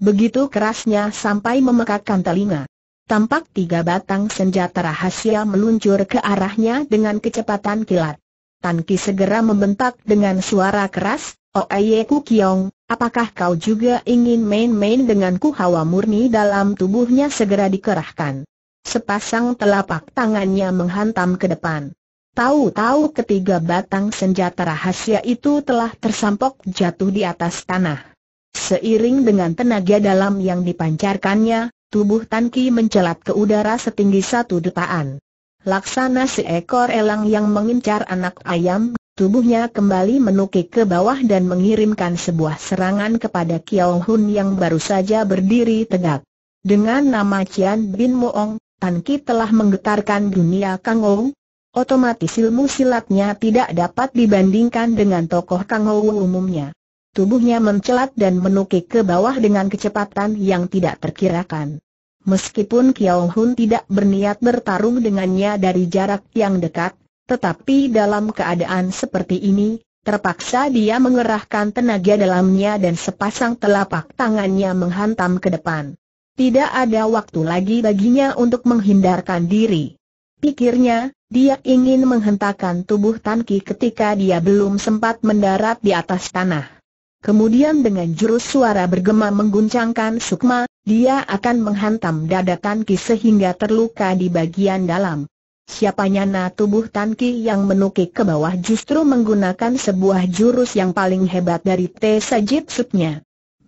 Begitu kerasnya sampai memekakkan telinga. Tampak tiga batang senjata rahasia meluncur ke arahnya dengan kecepatan kilat. Tan Ki segera membentak dengan suara keras, Oeye oh, Ku Kiong, apakah kau juga ingin main-main denganku hawa murni dalam tubuhnya segera dikerahkan. Sepasang telapak tangannya menghantam ke depan. Tahu-tahu ketiga batang senjata rahasia itu telah tersampok jatuh di atas tanah. Seiring dengan tenaga dalam yang dipancarkannya, tubuh Tan Ki mencelat ke udara setinggi satu detaan. Laksana seekor elang yang mengincar anak ayam, tubuhnya kembali menukik ke bawah dan mengirimkan sebuah serangan kepada Kiao Hun yang baru saja berdiri tegak. Dengan nama Cian Bin Moong, Tan Ki telah menggetarkan dunia Kang Ou. Otomatis ilmu silatnya tidak dapat dibandingkan dengan tokoh Kang Ou umumnya. Tubuhnya mencelat dan menukik ke bawah dengan kecepatan yang tidak terkirakan. Meskipun Kiao Hun tidak berniat bertarung dengannya dari jarak yang dekat, tetapi dalam keadaan seperti ini, terpaksa dia mengerahkan tenaga dalamnya dan sepasang telapak tangannya menghantam ke depan. Tidak ada waktu lagi baginya untuk menghindarkan diri. Pikirnya, dia ingin menghentakkan tubuh Tanki ketika dia belum sempat mendarat di atas tanah. Kemudian dengan jurus suara bergema mengguncangkan sukma, dia akan menghantam dada Tanki sehingga terluka di bagian dalam. Siapa nyana tubuh Tanki yang menukik ke bawah justru menggunakan sebuah jurus yang paling hebat dari T. Sajit Sutnya.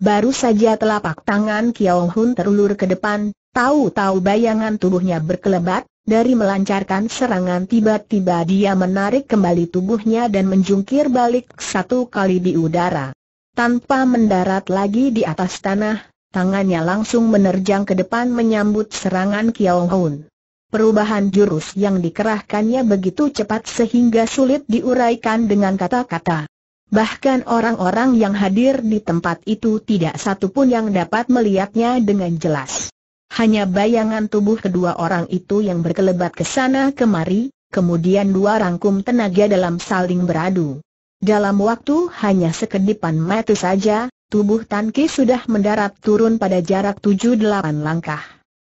Baru saja telapak tangan Kiao Hun terulur ke depan, tahu-tahu bayangan tubuhnya berkelebat, dari melancarkan serangan tiba-tiba dia menarik kembali tubuhnya dan menjungkir balik satu kali di udara. Tanpa mendarat lagi di atas tanah, tangannya langsung menerjang ke depan menyambut serangan Kiao Hun. Perubahan jurus yang dikerahkannya begitu cepat sehingga sulit diuraikan dengan kata-kata. Bahkan orang-orang yang hadir di tempat itu tidak satu pun yang dapat melihatnya dengan jelas. Hanya bayangan tubuh kedua orang itu yang berkelebat ke sana kemari, kemudian dua rangkum tenaga dalam saling beradu. Dalam waktu hanya sekedipan mata saja, tubuh Tan sudah mendarat turun pada jarak tujuh delapan langkah.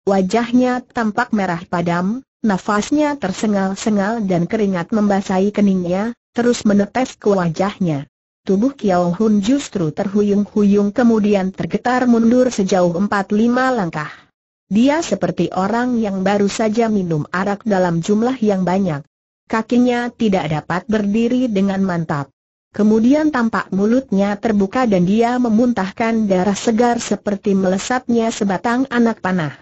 Wajahnya tampak merah padam, nafasnya tersengal-sengal dan keringat membasahi keningnya, terus menetes ke wajahnya. Tubuh Kiao Hun justru terhuyung-huyung kemudian tergetar mundur sejauh 4 lima langkah. Dia seperti orang yang baru saja minum arak dalam jumlah yang banyak. Kakinya tidak dapat berdiri dengan mantap. Kemudian tampak mulutnya terbuka dan dia memuntahkan darah segar seperti melesatnya sebatang anak panah.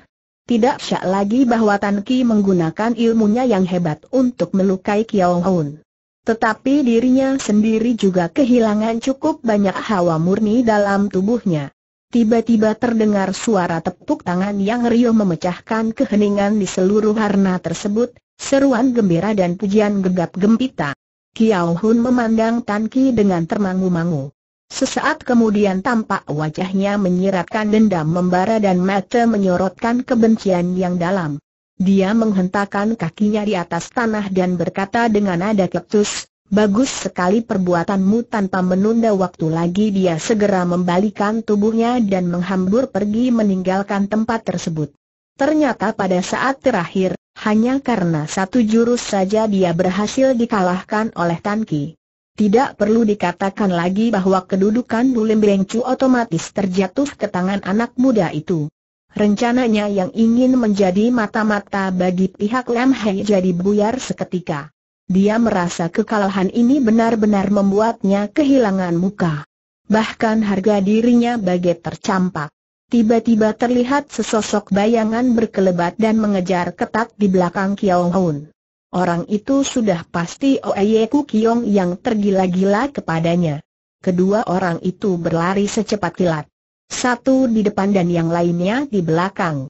Tidak syak lagi bahwa Tan Ki menggunakan ilmunya yang hebat untuk melukai Kiao Hun. Tetapi dirinya sendiri juga kehilangan cukup banyak hawa murni dalam tubuhnya. Tiba-tiba terdengar suara tepuk tangan yang riuh memecahkan keheningan di seluruh harna tersebut, seruan gembira dan pujian gegap gempita. Kiao Hun memandang Tan Ki dengan termangu-mangu. Sesaat kemudian tampak wajahnya menyiratkan dendam membara dan mata menyorotkan kebencian yang dalam. Dia menghentakkan kakinya di atas tanah dan berkata dengan nada ketus, Bagus sekali perbuatanmu tanpa menunda waktu lagi dia segera membalikan tubuhnya dan menghambur pergi meninggalkan tempat tersebut. Ternyata pada saat terakhir, hanya karena satu jurus saja dia berhasil dikalahkan oleh Tan Ki. Tidak perlu dikatakan lagi bahwa kedudukan Bulim Bengcu otomatis terjatuh ke tangan anak muda itu. Rencananya yang ingin menjadi mata-mata bagi pihak Lam Hei jadi buyar seketika. Dia merasa kekalahan ini benar-benar membuatnya kehilangan muka. Bahkan harga dirinya bagai tercampak. Tiba-tiba terlihat sesosok bayangan berkelebat dan mengejar ketat di belakang Kiao Hun. Orang itu sudah pasti Oeyeku Kiong yang tergila-gila kepadanya. Kedua orang itu berlari secepat kilat. Satu di depan dan yang lainnya di belakang.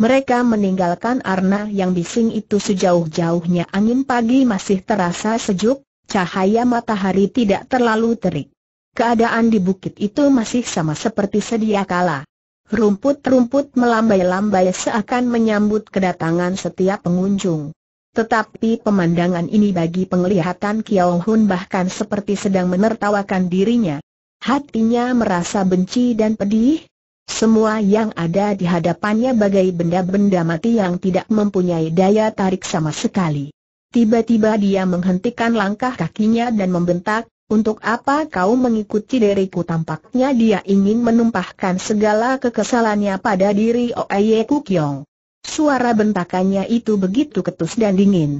Mereka meninggalkan arna yang bising itu sejauh-jauhnya angin pagi masih terasa sejuk, cahaya matahari tidak terlalu terik. Keadaan di bukit itu masih sama seperti sedia kala. Rumput-rumput melambai-lambai seakan menyambut kedatangan setiap pengunjung. Tetapi pemandangan ini bagi penglihatan Kiao Hun bahkan seperti sedang menertawakan dirinya. Hatinya merasa benci dan pedih. Semua yang ada di hadapannya bagai benda-benda mati yang tidak mempunyai daya tarik sama sekali. Tiba-tiba dia menghentikan langkah kakinya dan membentak, untuk apa kau mengikuti diriku tampaknya dia ingin menumpahkan segala kekesalannya pada diri Oeye Kukyong. Suara bentakannya itu begitu ketus dan dingin.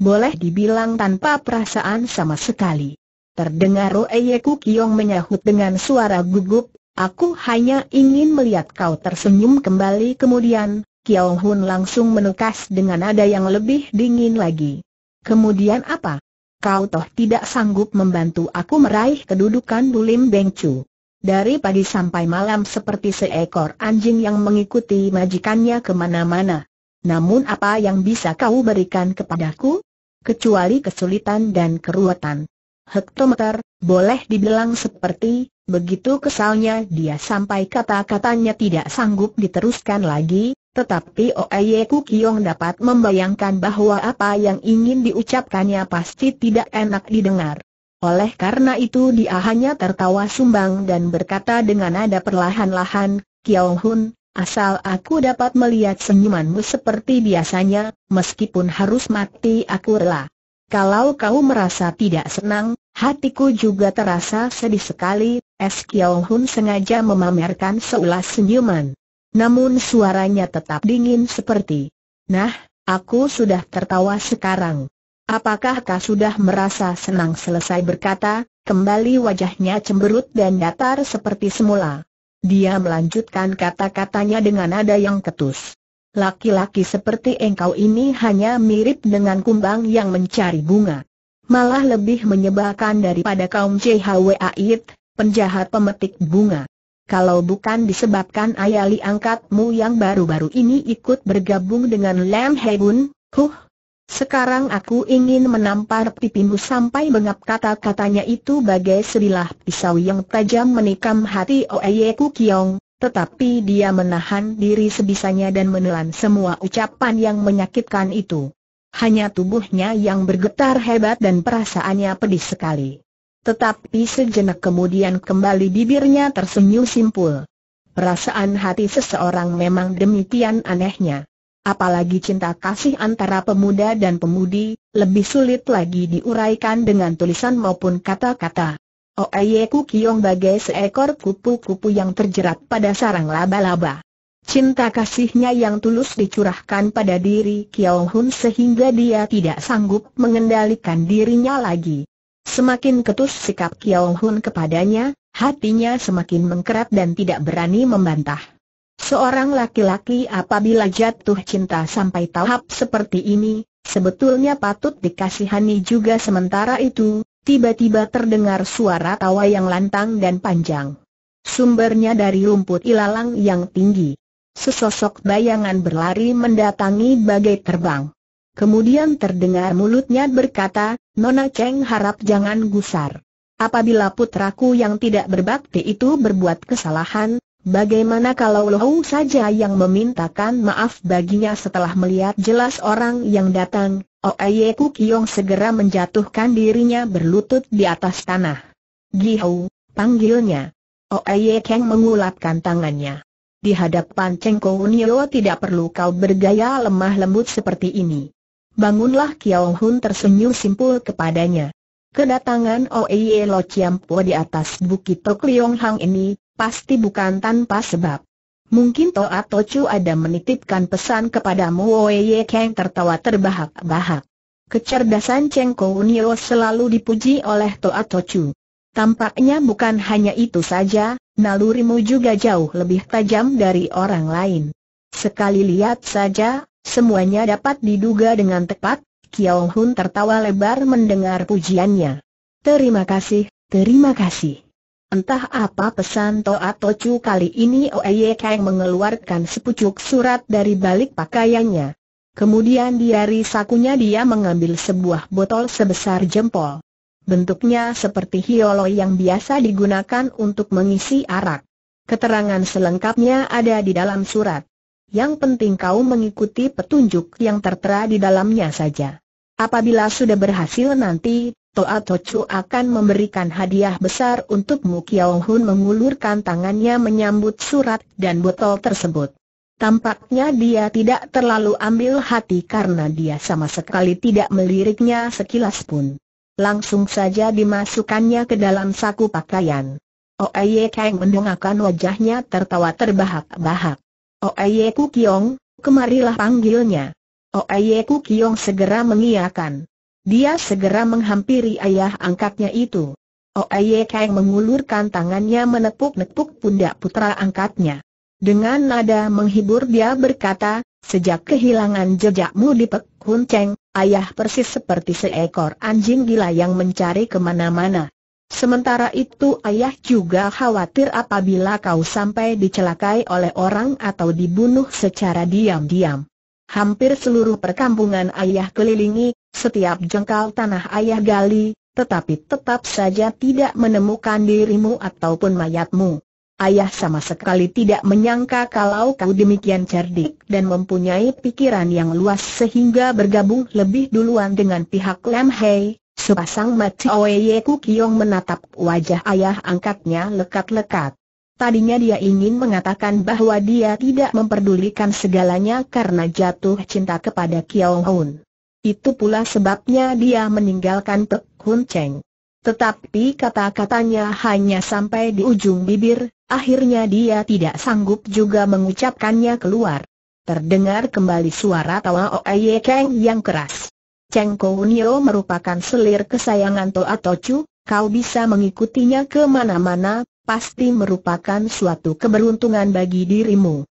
Boleh dibilang tanpa perasaan sama sekali. Terdengar Oeye kiyong menyahut dengan suara gugup, aku hanya ingin melihat kau tersenyum kembali kemudian, Kiao Hun langsung menekas dengan nada yang lebih dingin lagi. Kemudian apa? Kau toh tidak sanggup membantu aku meraih kedudukan Bulim Bengcu. Dari pagi sampai malam seperti seekor anjing yang mengikuti majikannya kemana-mana. Namun apa yang bisa kau berikan kepadaku? Kecuali kesulitan dan keruatan hektometer, boleh dibilang seperti, begitu kesalnya dia sampai kata-katanya tidak sanggup diteruskan lagi, tetapi Oeye Kukiong dapat membayangkan bahwa apa yang ingin diucapkannya pasti tidak enak didengar. Oleh karena itu dia hanya tertawa sumbang dan berkata dengan nada perlahan-lahan, Kiao Hun, Asal aku dapat melihat senyumanmu seperti biasanya, meskipun harus mati aku rela. Kalau kau merasa tidak senang, Hatiku juga terasa sedih sekali, Es Kiao Hun sengaja memamerkan seulas senyuman. Namun suaranya tetap dingin seperti, Nah, aku sudah tertawa sekarang. Apakah kau sudah merasa senang selesai berkata, kembali wajahnya cemberut dan datar seperti semula. Dia melanjutkan kata-katanya dengan nada yang ketus. Laki-laki seperti engkau ini hanya mirip dengan kumbang yang mencari bunga malah lebih menyebalkan daripada kaum CHW penjahat pemetik bunga. Kalau bukan disebabkan ayah liangkatmu yang baru-baru ini ikut bergabung dengan Lam Hebun, huh, sekarang aku ingin menampar pipimu sampai bengap kata-katanya itu bagai sebilah pisau yang tajam menikam hati Oeye kiong. tetapi dia menahan diri sebisanya dan menelan semua ucapan yang menyakitkan itu. Hanya tubuhnya yang bergetar hebat dan perasaannya pedih sekali. Tetapi sejenak kemudian kembali bibirnya tersenyum simpul. Perasaan hati seseorang memang demikian anehnya. Apalagi cinta kasih antara pemuda dan pemudi, lebih sulit lagi diuraikan dengan tulisan maupun kata-kata. Oh Oeye Kukiong bagai seekor kupu-kupu yang terjerat pada sarang laba-laba. Cinta kasihnya yang tulus dicurahkan pada diri Kiao Hun sehingga dia tidak sanggup mengendalikan dirinya lagi. Semakin ketus sikap Kiao Hun kepadanya, hatinya semakin mengkerat dan tidak berani membantah. Seorang laki-laki apabila jatuh cinta sampai tahap seperti ini, sebetulnya patut dikasihani juga sementara itu, tiba-tiba terdengar suara tawa yang lantang dan panjang. Sumbernya dari rumput ilalang yang tinggi. Sesosok bayangan berlari mendatangi bagai terbang. Kemudian terdengar mulutnya berkata, Nona Cheng harap jangan gusar. Apabila putraku yang tidak berbakti itu berbuat kesalahan, bagaimana kalau Lohou saja yang memintakan maaf baginya setelah melihat jelas orang yang datang, Oeye oh, Kukiong segera menjatuhkan dirinya berlutut di atas tanah. Gihou, panggilnya. Oeye oh, Kang mengulapkan tangannya. Di hadapan Cengko Unio tidak perlu kau bergaya lemah lembut seperti ini. Bangunlah Kiao Hun tersenyum simpul kepadanya. Kedatangan Oeye Lo Chiampo di atas bukit Tok Liong Hang ini, pasti bukan tanpa sebab. Mungkin Toa Tocu ada menitipkan pesan kepadamu Oeye Kang tertawa terbahak-bahak. Kecerdasan Cheng Kounio selalu dipuji oleh Toa Tocu. Tampaknya bukan hanya itu saja, nalurimu juga jauh lebih tajam dari orang lain. Sekali lihat saja, semuanya dapat diduga dengan tepat, Kiao Hun tertawa lebar mendengar pujiannya. Terima kasih, terima kasih. Entah apa pesan atau Tocu kali ini Oeye Kang mengeluarkan sepucuk surat dari balik pakaiannya. Kemudian dari sakunya dia mengambil sebuah botol sebesar jempol. Bentuknya seperti hiolo yang biasa digunakan untuk mengisi arak. Keterangan selengkapnya ada di dalam surat. Yang penting kau mengikuti petunjuk yang tertera di dalamnya saja. Apabila sudah berhasil nanti, Toa Tocu akan memberikan hadiah besar untukmu Kiao Hun mengulurkan tangannya menyambut surat dan botol tersebut. Tampaknya dia tidak terlalu ambil hati karena dia sama sekali tidak meliriknya sekilas pun langsung saja dimasukkannya ke dalam saku pakaian. Oeye Kang mendongakkan wajahnya tertawa terbahak-bahak. Oeye Ku Kiong, kemarilah panggilnya. Oeye Ku Kiong segera mengiyakan. Dia segera menghampiri ayah angkatnya itu. Oeye Kang mengulurkan tangannya menepuk-nepuk pundak putra angkatnya. Dengan nada menghibur dia berkata, sejak kehilangan jejakmu di Pek Hun Cheng, Ayah persis seperti seekor anjing gila yang mencari kemana-mana. Sementara itu ayah juga khawatir apabila kau sampai dicelakai oleh orang atau dibunuh secara diam-diam. Hampir seluruh perkampungan ayah kelilingi, setiap jengkal tanah ayah gali, tetapi tetap saja tidak menemukan dirimu ataupun mayatmu. Ayah sama sekali tidak menyangka kalau kau demikian cerdik dan mempunyai pikiran yang luas sehingga bergabung lebih duluan dengan pihak Lam Hei. Sepasang mata Oeye Kukiong menatap wajah ayah angkatnya lekat-lekat. Tadinya dia ingin mengatakan bahwa dia tidak memperdulikan segalanya karena jatuh cinta kepada Kiao Hun. Itu pula sebabnya dia meninggalkan Pek Hun Cheng. Tetapi kata-katanya hanya sampai di ujung bibir, akhirnya dia tidak sanggup juga mengucapkannya keluar. Terdengar kembali suara tawa Oeye Keng yang keras. Cheng Kounio merupakan selir kesayangan Toa Tochu, kau bisa mengikutinya kemana-mana, pasti merupakan suatu keberuntungan bagi dirimu.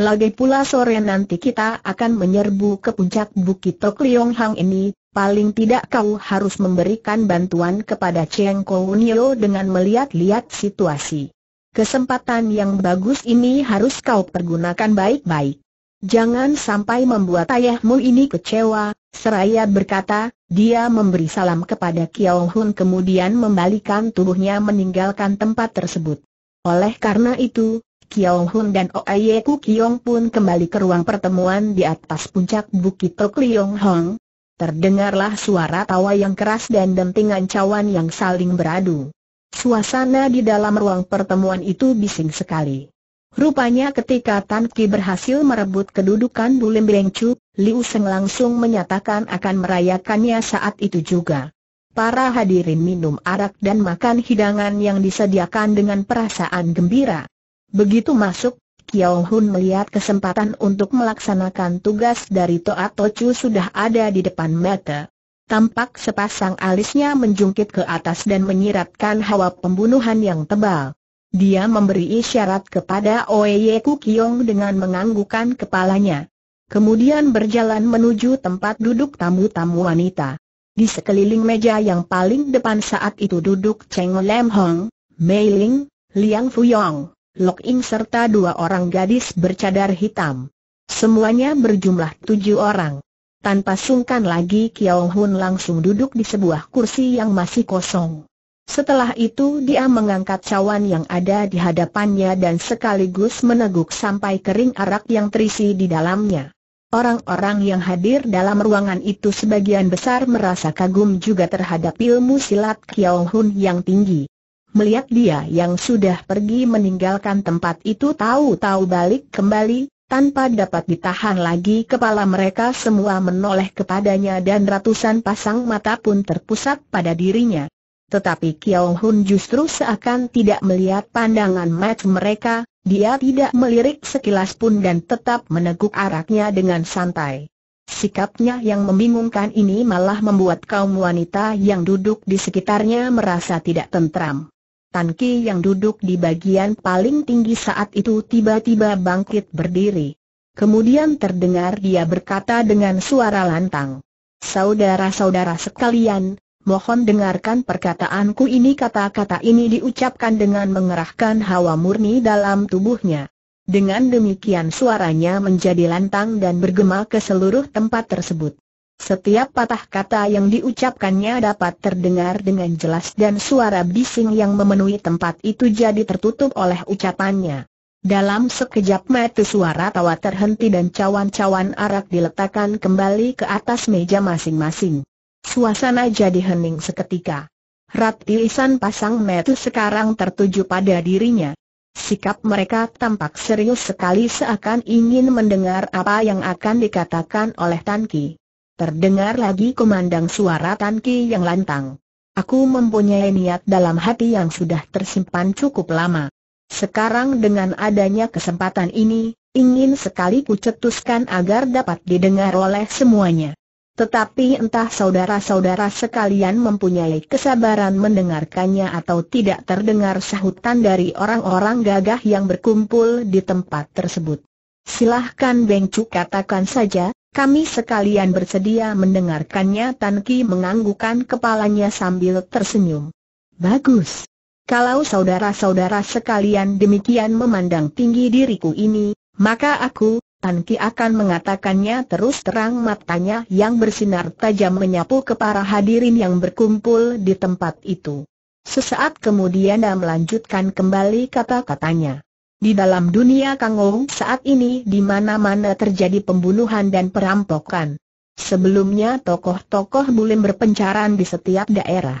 Lagi pula sore nanti kita akan menyerbu ke puncak Bukit Tok Liong Hang ini, paling tidak kau harus memberikan bantuan kepada Cheng Nio dengan melihat-lihat situasi. Kesempatan yang bagus ini harus kau pergunakan baik-baik. Jangan sampai membuat ayahmu ini kecewa, seraya berkata, dia memberi salam kepada Kiao Hun kemudian membalikan tubuhnya meninggalkan tempat tersebut. Oleh karena itu, Kiao Hun dan Oye Ku Kiong pun kembali ke ruang pertemuan di atas puncak Bukit Tok Liong Hong, Terdengarlah suara tawa yang keras dan dentingan cawan yang saling beradu. Suasana di dalam ruang pertemuan itu bising sekali. Rupanya ketika Tan Ki berhasil merebut kedudukan Bulim Chu, Liu Seng langsung menyatakan akan merayakannya saat itu juga. Para hadirin minum arak dan makan hidangan yang disediakan dengan perasaan gembira. Begitu masuk, Kiao Hun melihat kesempatan untuk melaksanakan tugas dari Toa Tochu sudah ada di depan mata. Tampak sepasang alisnya menjungkit ke atas dan menyiratkan hawa pembunuhan yang tebal. Dia memberi isyarat kepada Oeye Kukiong dengan menganggukan kepalanya. Kemudian berjalan menuju tempat duduk tamu-tamu wanita. Di sekeliling meja yang paling depan saat itu duduk Cheng Lem Hong, Mei Ling, Liang Fuyong, Lok Ing serta dua orang gadis bercadar hitam. Semuanya berjumlah tujuh orang. Tanpa sungkan lagi Kiao Hun langsung duduk di sebuah kursi yang masih kosong. Setelah itu dia mengangkat cawan yang ada di hadapannya dan sekaligus meneguk sampai kering arak yang terisi di dalamnya. Orang-orang yang hadir dalam ruangan itu sebagian besar merasa kagum juga terhadap ilmu silat Kiao Hun yang tinggi melihat dia yang sudah pergi meninggalkan tempat itu tahu-tahu balik kembali, tanpa dapat ditahan lagi kepala mereka semua menoleh kepadanya dan ratusan pasang mata pun terpusat pada dirinya. Tetapi Kiao Hun justru seakan tidak melihat pandangan mat mereka, dia tidak melirik sekilas pun dan tetap meneguk araknya dengan santai. Sikapnya yang membingungkan ini malah membuat kaum wanita yang duduk di sekitarnya merasa tidak tentram. Tan Ki yang duduk di bagian paling tinggi saat itu tiba-tiba bangkit berdiri. Kemudian terdengar dia berkata dengan suara lantang. Saudara-saudara sekalian, mohon dengarkan perkataanku ini kata-kata ini diucapkan dengan mengerahkan hawa murni dalam tubuhnya. Dengan demikian suaranya menjadi lantang dan bergema ke seluruh tempat tersebut. Setiap patah kata yang diucapkannya dapat terdengar dengan jelas dan suara bising yang memenuhi tempat itu jadi tertutup oleh ucapannya. Dalam sekejap mata suara tawa terhenti dan cawan-cawan arak diletakkan kembali ke atas meja masing-masing. Suasana jadi hening seketika. Rati Isan pasang mata sekarang tertuju pada dirinya. Sikap mereka tampak serius sekali seakan ingin mendengar apa yang akan dikatakan oleh Tanki. Terdengar lagi komandang suara Tan yang lantang. Aku mempunyai niat dalam hati yang sudah tersimpan cukup lama. Sekarang dengan adanya kesempatan ini, ingin sekali kucetuskan agar dapat didengar oleh semuanya. Tetapi entah saudara-saudara sekalian mempunyai kesabaran mendengarkannya atau tidak terdengar sahutan dari orang-orang gagah yang berkumpul di tempat tersebut. Silahkan Beng Cu katakan saja, kami sekalian bersedia mendengarkannya Tan Ki menganggukkan kepalanya sambil tersenyum. Bagus. Kalau saudara-saudara sekalian demikian memandang tinggi diriku ini, maka aku, Tan Ki akan mengatakannya terus terang matanya yang bersinar tajam menyapu ke para hadirin yang berkumpul di tempat itu. Sesaat kemudian dia melanjutkan kembali kata-katanya. Di dalam dunia Kangou saat ini di mana-mana terjadi pembunuhan dan perampokan. Sebelumnya tokoh-tokoh bulim berpencaran di setiap daerah.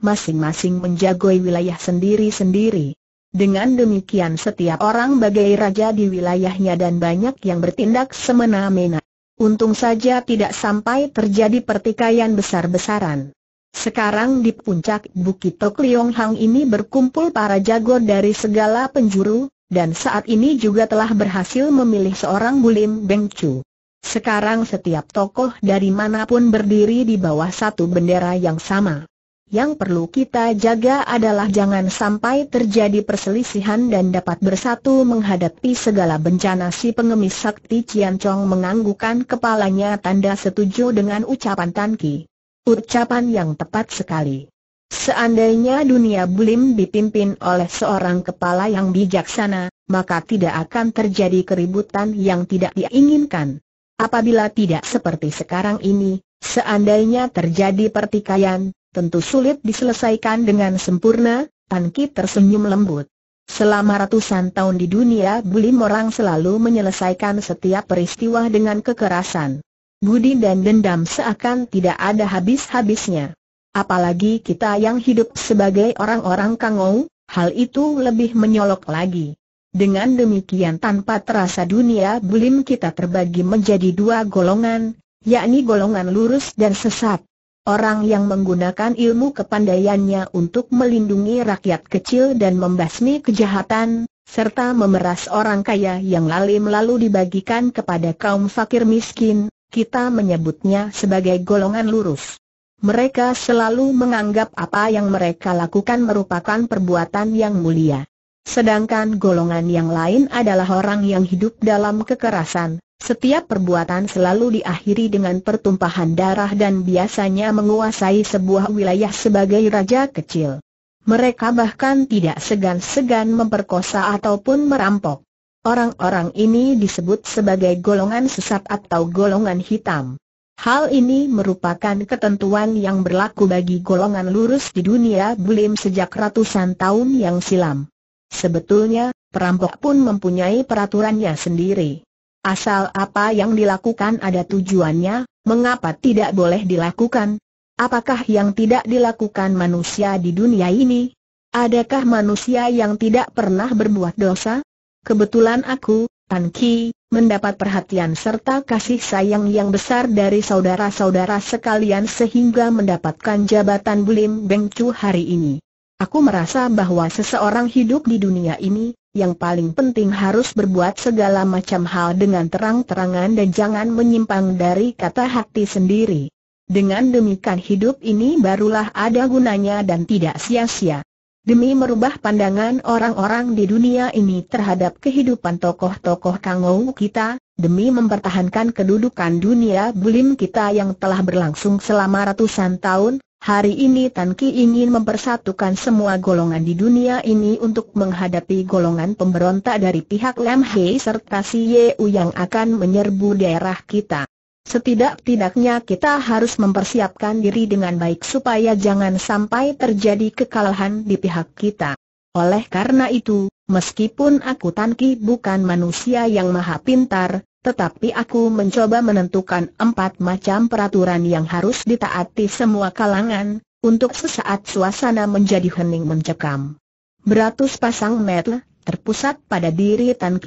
Masing-masing menjagoi wilayah sendiri-sendiri. Dengan demikian setiap orang bagai raja di wilayahnya dan banyak yang bertindak semena-mena. Untung saja tidak sampai terjadi pertikaian besar-besaran. Sekarang di puncak Bukit Tok Hang ini berkumpul para jago dari segala penjuru, dan saat ini juga telah berhasil memilih seorang Bulim Beng Chu. Sekarang setiap tokoh dari manapun berdiri di bawah satu bendera yang sama. Yang perlu kita jaga adalah jangan sampai terjadi perselisihan dan dapat bersatu menghadapi segala bencana si pengemis sakti Cian Chong menganggukkan kepalanya tanda setuju dengan ucapan Tan Ki. Ucapan yang tepat sekali. Seandainya dunia bulim dipimpin oleh seorang kepala yang bijaksana, maka tidak akan terjadi keributan yang tidak diinginkan. Apabila tidak seperti sekarang ini, seandainya terjadi pertikaian, tentu sulit diselesaikan dengan sempurna, Tan tersenyum lembut. Selama ratusan tahun di dunia bulim orang selalu menyelesaikan setiap peristiwa dengan kekerasan. Budi dan dendam seakan tidak ada habis-habisnya. Apalagi kita yang hidup sebagai orang-orang kangong, hal itu lebih menyolok lagi. Dengan demikian tanpa terasa dunia bulim kita terbagi menjadi dua golongan, yakni golongan lurus dan sesat. Orang yang menggunakan ilmu kepandaiannya untuk melindungi rakyat kecil dan membasmi kejahatan, serta memeras orang kaya yang lalim lalu dibagikan kepada kaum fakir miskin, kita menyebutnya sebagai golongan lurus. Mereka selalu menganggap apa yang mereka lakukan merupakan perbuatan yang mulia. Sedangkan golongan yang lain adalah orang yang hidup dalam kekerasan, setiap perbuatan selalu diakhiri dengan pertumpahan darah dan biasanya menguasai sebuah wilayah sebagai raja kecil. Mereka bahkan tidak segan-segan memperkosa ataupun merampok. Orang-orang ini disebut sebagai golongan sesat atau golongan hitam. Hal ini merupakan ketentuan yang berlaku bagi golongan lurus di dunia bulim sejak ratusan tahun yang silam. Sebetulnya, perampok pun mempunyai peraturannya sendiri. Asal apa yang dilakukan ada tujuannya, mengapa tidak boleh dilakukan? Apakah yang tidak dilakukan manusia di dunia ini? Adakah manusia yang tidak pernah berbuat dosa? Kebetulan aku, Tan Ki, mendapat perhatian serta kasih sayang yang besar dari saudara-saudara sekalian sehingga mendapatkan jabatan Bulim Beng Chu hari ini. Aku merasa bahwa seseorang hidup di dunia ini, yang paling penting harus berbuat segala macam hal dengan terang-terangan dan jangan menyimpang dari kata hati sendiri. Dengan demikian hidup ini barulah ada gunanya dan tidak sia-sia. Demi merubah pandangan orang-orang di dunia ini terhadap kehidupan tokoh-tokoh Kangou kita, demi mempertahankan kedudukan dunia bulim kita yang telah berlangsung selama ratusan tahun, hari ini Tan Ki ingin mempersatukan semua golongan di dunia ini untuk menghadapi golongan pemberontak dari pihak Lam Hei serta Si Ye U yang akan menyerbu daerah kita. Setidak-tidaknya kita harus mempersiapkan diri dengan baik supaya jangan sampai terjadi kekalahan di pihak kita. Oleh karena itu, meskipun aku Tan bukan manusia yang maha pintar, tetapi aku mencoba menentukan empat macam peraturan yang harus ditaati semua kalangan, untuk sesaat suasana menjadi hening mencekam. Beratus pasang metel terpusat pada diri Tan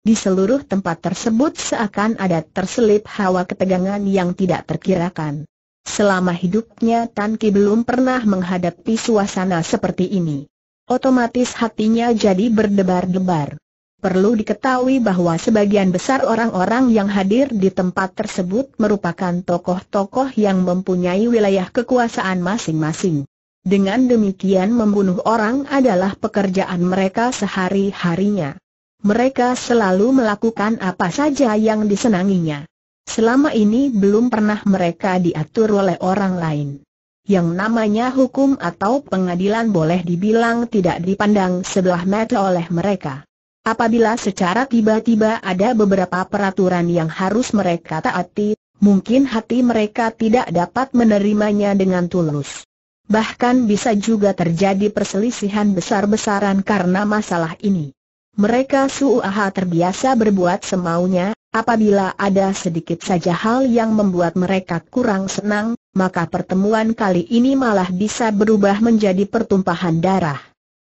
di seluruh tempat tersebut seakan ada terselip hawa ketegangan yang tidak terkirakan. Selama hidupnya Tan Ki belum pernah menghadapi suasana seperti ini. Otomatis hatinya jadi berdebar-debar. Perlu diketahui bahwa sebagian besar orang-orang yang hadir di tempat tersebut merupakan tokoh-tokoh yang mempunyai wilayah kekuasaan masing-masing. Dengan demikian membunuh orang adalah pekerjaan mereka sehari-harinya mereka selalu melakukan apa saja yang disenanginya. Selama ini belum pernah mereka diatur oleh orang lain. Yang namanya hukum atau pengadilan boleh dibilang tidak dipandang sebelah mata oleh mereka. Apabila secara tiba-tiba ada beberapa peraturan yang harus mereka taati, mungkin hati mereka tidak dapat menerimanya dengan tulus. Bahkan bisa juga terjadi perselisihan besar-besaran karena masalah ini. Mereka Suaha terbiasa berbuat semaunya, apabila ada sedikit saja hal yang membuat mereka kurang senang, maka pertemuan kali ini malah bisa berubah menjadi pertumpahan darah.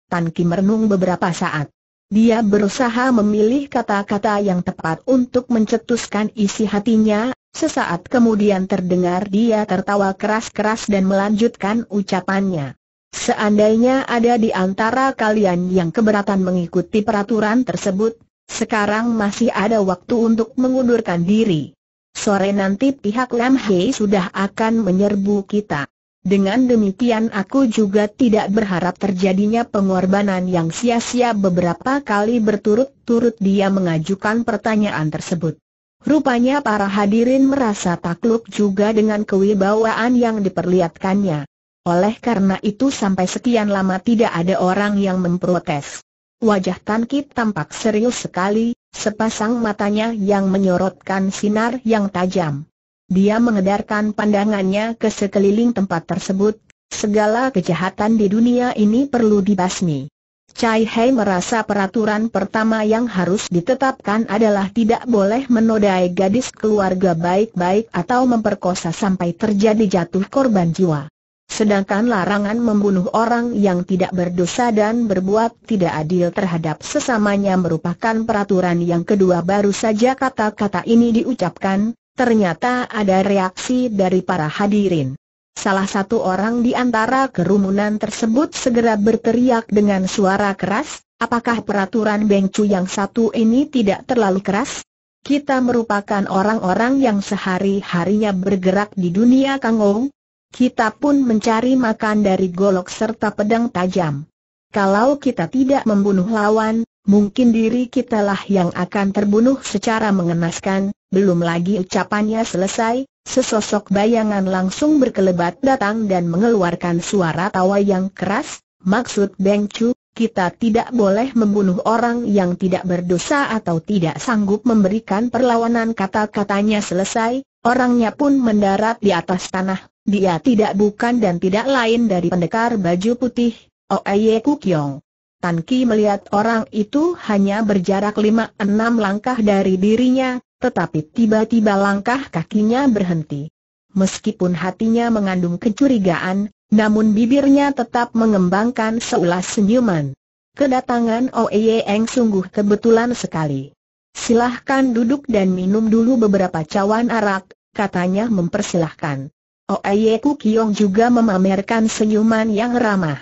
Tan Ki merenung beberapa saat. Dia berusaha memilih kata-kata yang tepat untuk mencetuskan isi hatinya, sesaat kemudian terdengar dia tertawa keras-keras dan melanjutkan ucapannya. Seandainya ada di antara kalian yang keberatan mengikuti peraturan tersebut, sekarang masih ada waktu untuk mengundurkan diri. Sore nanti pihak Lam Hei sudah akan menyerbu kita. Dengan demikian aku juga tidak berharap terjadinya pengorbanan yang sia-sia beberapa kali berturut-turut dia mengajukan pertanyaan tersebut. Rupanya para hadirin merasa takluk juga dengan kewibawaan yang diperlihatkannya. Oleh karena itu sampai sekian lama tidak ada orang yang memprotes. Wajah Tan Kit tampak serius sekali, sepasang matanya yang menyorotkan sinar yang tajam. Dia mengedarkan pandangannya ke sekeliling tempat tersebut, segala kejahatan di dunia ini perlu dibasmi. Chai Hei merasa peraturan pertama yang harus ditetapkan adalah tidak boleh menodai gadis keluarga baik-baik atau memperkosa sampai terjadi jatuh korban jiwa. Sedangkan larangan membunuh orang yang tidak berdosa dan berbuat tidak adil terhadap sesamanya merupakan peraturan yang kedua baru saja kata-kata ini diucapkan, ternyata ada reaksi dari para hadirin. Salah satu orang di antara kerumunan tersebut segera berteriak dengan suara keras, apakah peraturan Bengcu yang satu ini tidak terlalu keras? Kita merupakan orang-orang yang sehari-harinya bergerak di dunia kangong, kita pun mencari makan dari golok serta pedang tajam. Kalau kita tidak membunuh lawan, mungkin diri kitalah yang akan terbunuh secara mengenaskan, belum lagi ucapannya selesai, sesosok bayangan langsung berkelebat datang dan mengeluarkan suara tawa yang keras, maksud Beng Chu, kita tidak boleh membunuh orang yang tidak berdosa atau tidak sanggup memberikan perlawanan kata-katanya selesai, orangnya pun mendarat di atas tanah, dia tidak bukan dan tidak lain dari pendekar baju putih, Oeye Kukyong. Tan Ki melihat orang itu hanya berjarak 5 enam langkah dari dirinya, tetapi tiba-tiba langkah kakinya berhenti. Meskipun hatinya mengandung kecurigaan, namun bibirnya tetap mengembangkan seulas senyuman. Kedatangan Oeye Eng sungguh kebetulan sekali. Silahkan duduk dan minum dulu beberapa cawan arak, katanya mempersilahkan. Oyeku oh, Kiong juga memamerkan senyuman yang ramah.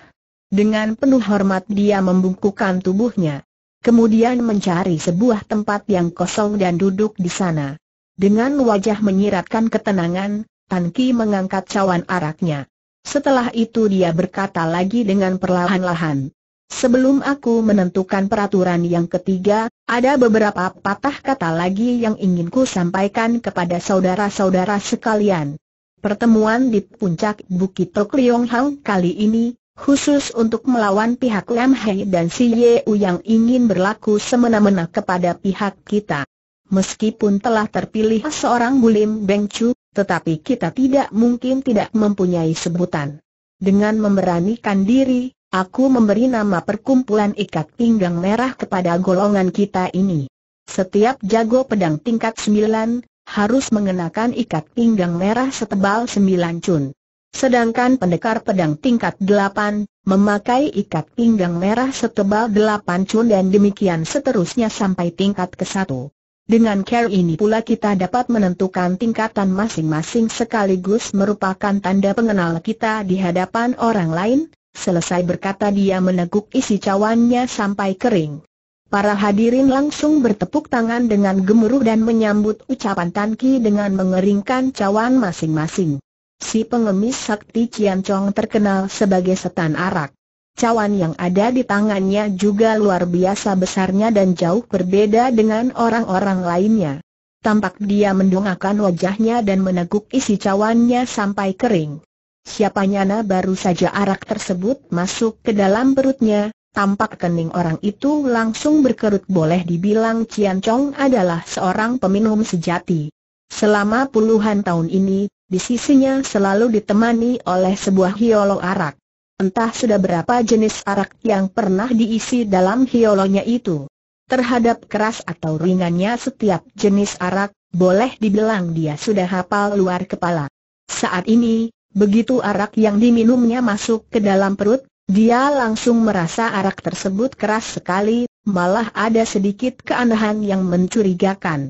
Dengan penuh hormat dia membungkukan tubuhnya. Kemudian mencari sebuah tempat yang kosong dan duduk di sana. Dengan wajah menyiratkan ketenangan, Tan Ki mengangkat cawan araknya. Setelah itu dia berkata lagi dengan perlahan-lahan. Sebelum aku menentukan peraturan yang ketiga, ada beberapa patah kata lagi yang ingin ku sampaikan kepada saudara-saudara sekalian. Pertemuan di puncak Bukit Tok Liong Hang kali ini, khusus untuk melawan pihak Lam Hei dan Si Ye U yang ingin berlaku semena-mena kepada pihak kita. Meskipun telah terpilih seorang Bulim Beng Chu, tetapi kita tidak mungkin tidak mempunyai sebutan. Dengan memberanikan diri, aku memberi nama perkumpulan ikat pinggang merah kepada golongan kita ini. Setiap jago pedang tingkat 9, harus mengenakan ikat pinggang merah setebal sembilan cun. Sedangkan pendekar pedang tingkat delapan, memakai ikat pinggang merah setebal delapan cun dan demikian seterusnya sampai tingkat ke satu. Dengan care ini pula kita dapat menentukan tingkatan masing-masing sekaligus merupakan tanda pengenal kita di hadapan orang lain, Selesai berkata dia meneguk isi cawannya sampai kering. Para hadirin langsung bertepuk tangan dengan gemuruh dan menyambut ucapan Tan Ki dengan mengeringkan cawan masing-masing. Si pengemis sakti Cian Chong terkenal sebagai setan arak. Cawan yang ada di tangannya juga luar biasa besarnya dan jauh berbeda dengan orang-orang lainnya. Tampak dia mendongakkan wajahnya dan meneguk isi cawannya sampai kering. Siapanya nyana baru saja arak tersebut masuk ke dalam perutnya, Tampak kening orang itu langsung berkerut boleh dibilang Cian Chong adalah seorang peminum sejati. Selama puluhan tahun ini, di sisinya selalu ditemani oleh sebuah hiolo arak. Entah sudah berapa jenis arak yang pernah diisi dalam hiolonya itu. Terhadap keras atau ringannya setiap jenis arak, boleh dibilang dia sudah hafal luar kepala. Saat ini, begitu arak yang diminumnya masuk ke dalam perut, dia langsung merasa arak tersebut keras sekali, malah ada sedikit keanehan yang mencurigakan.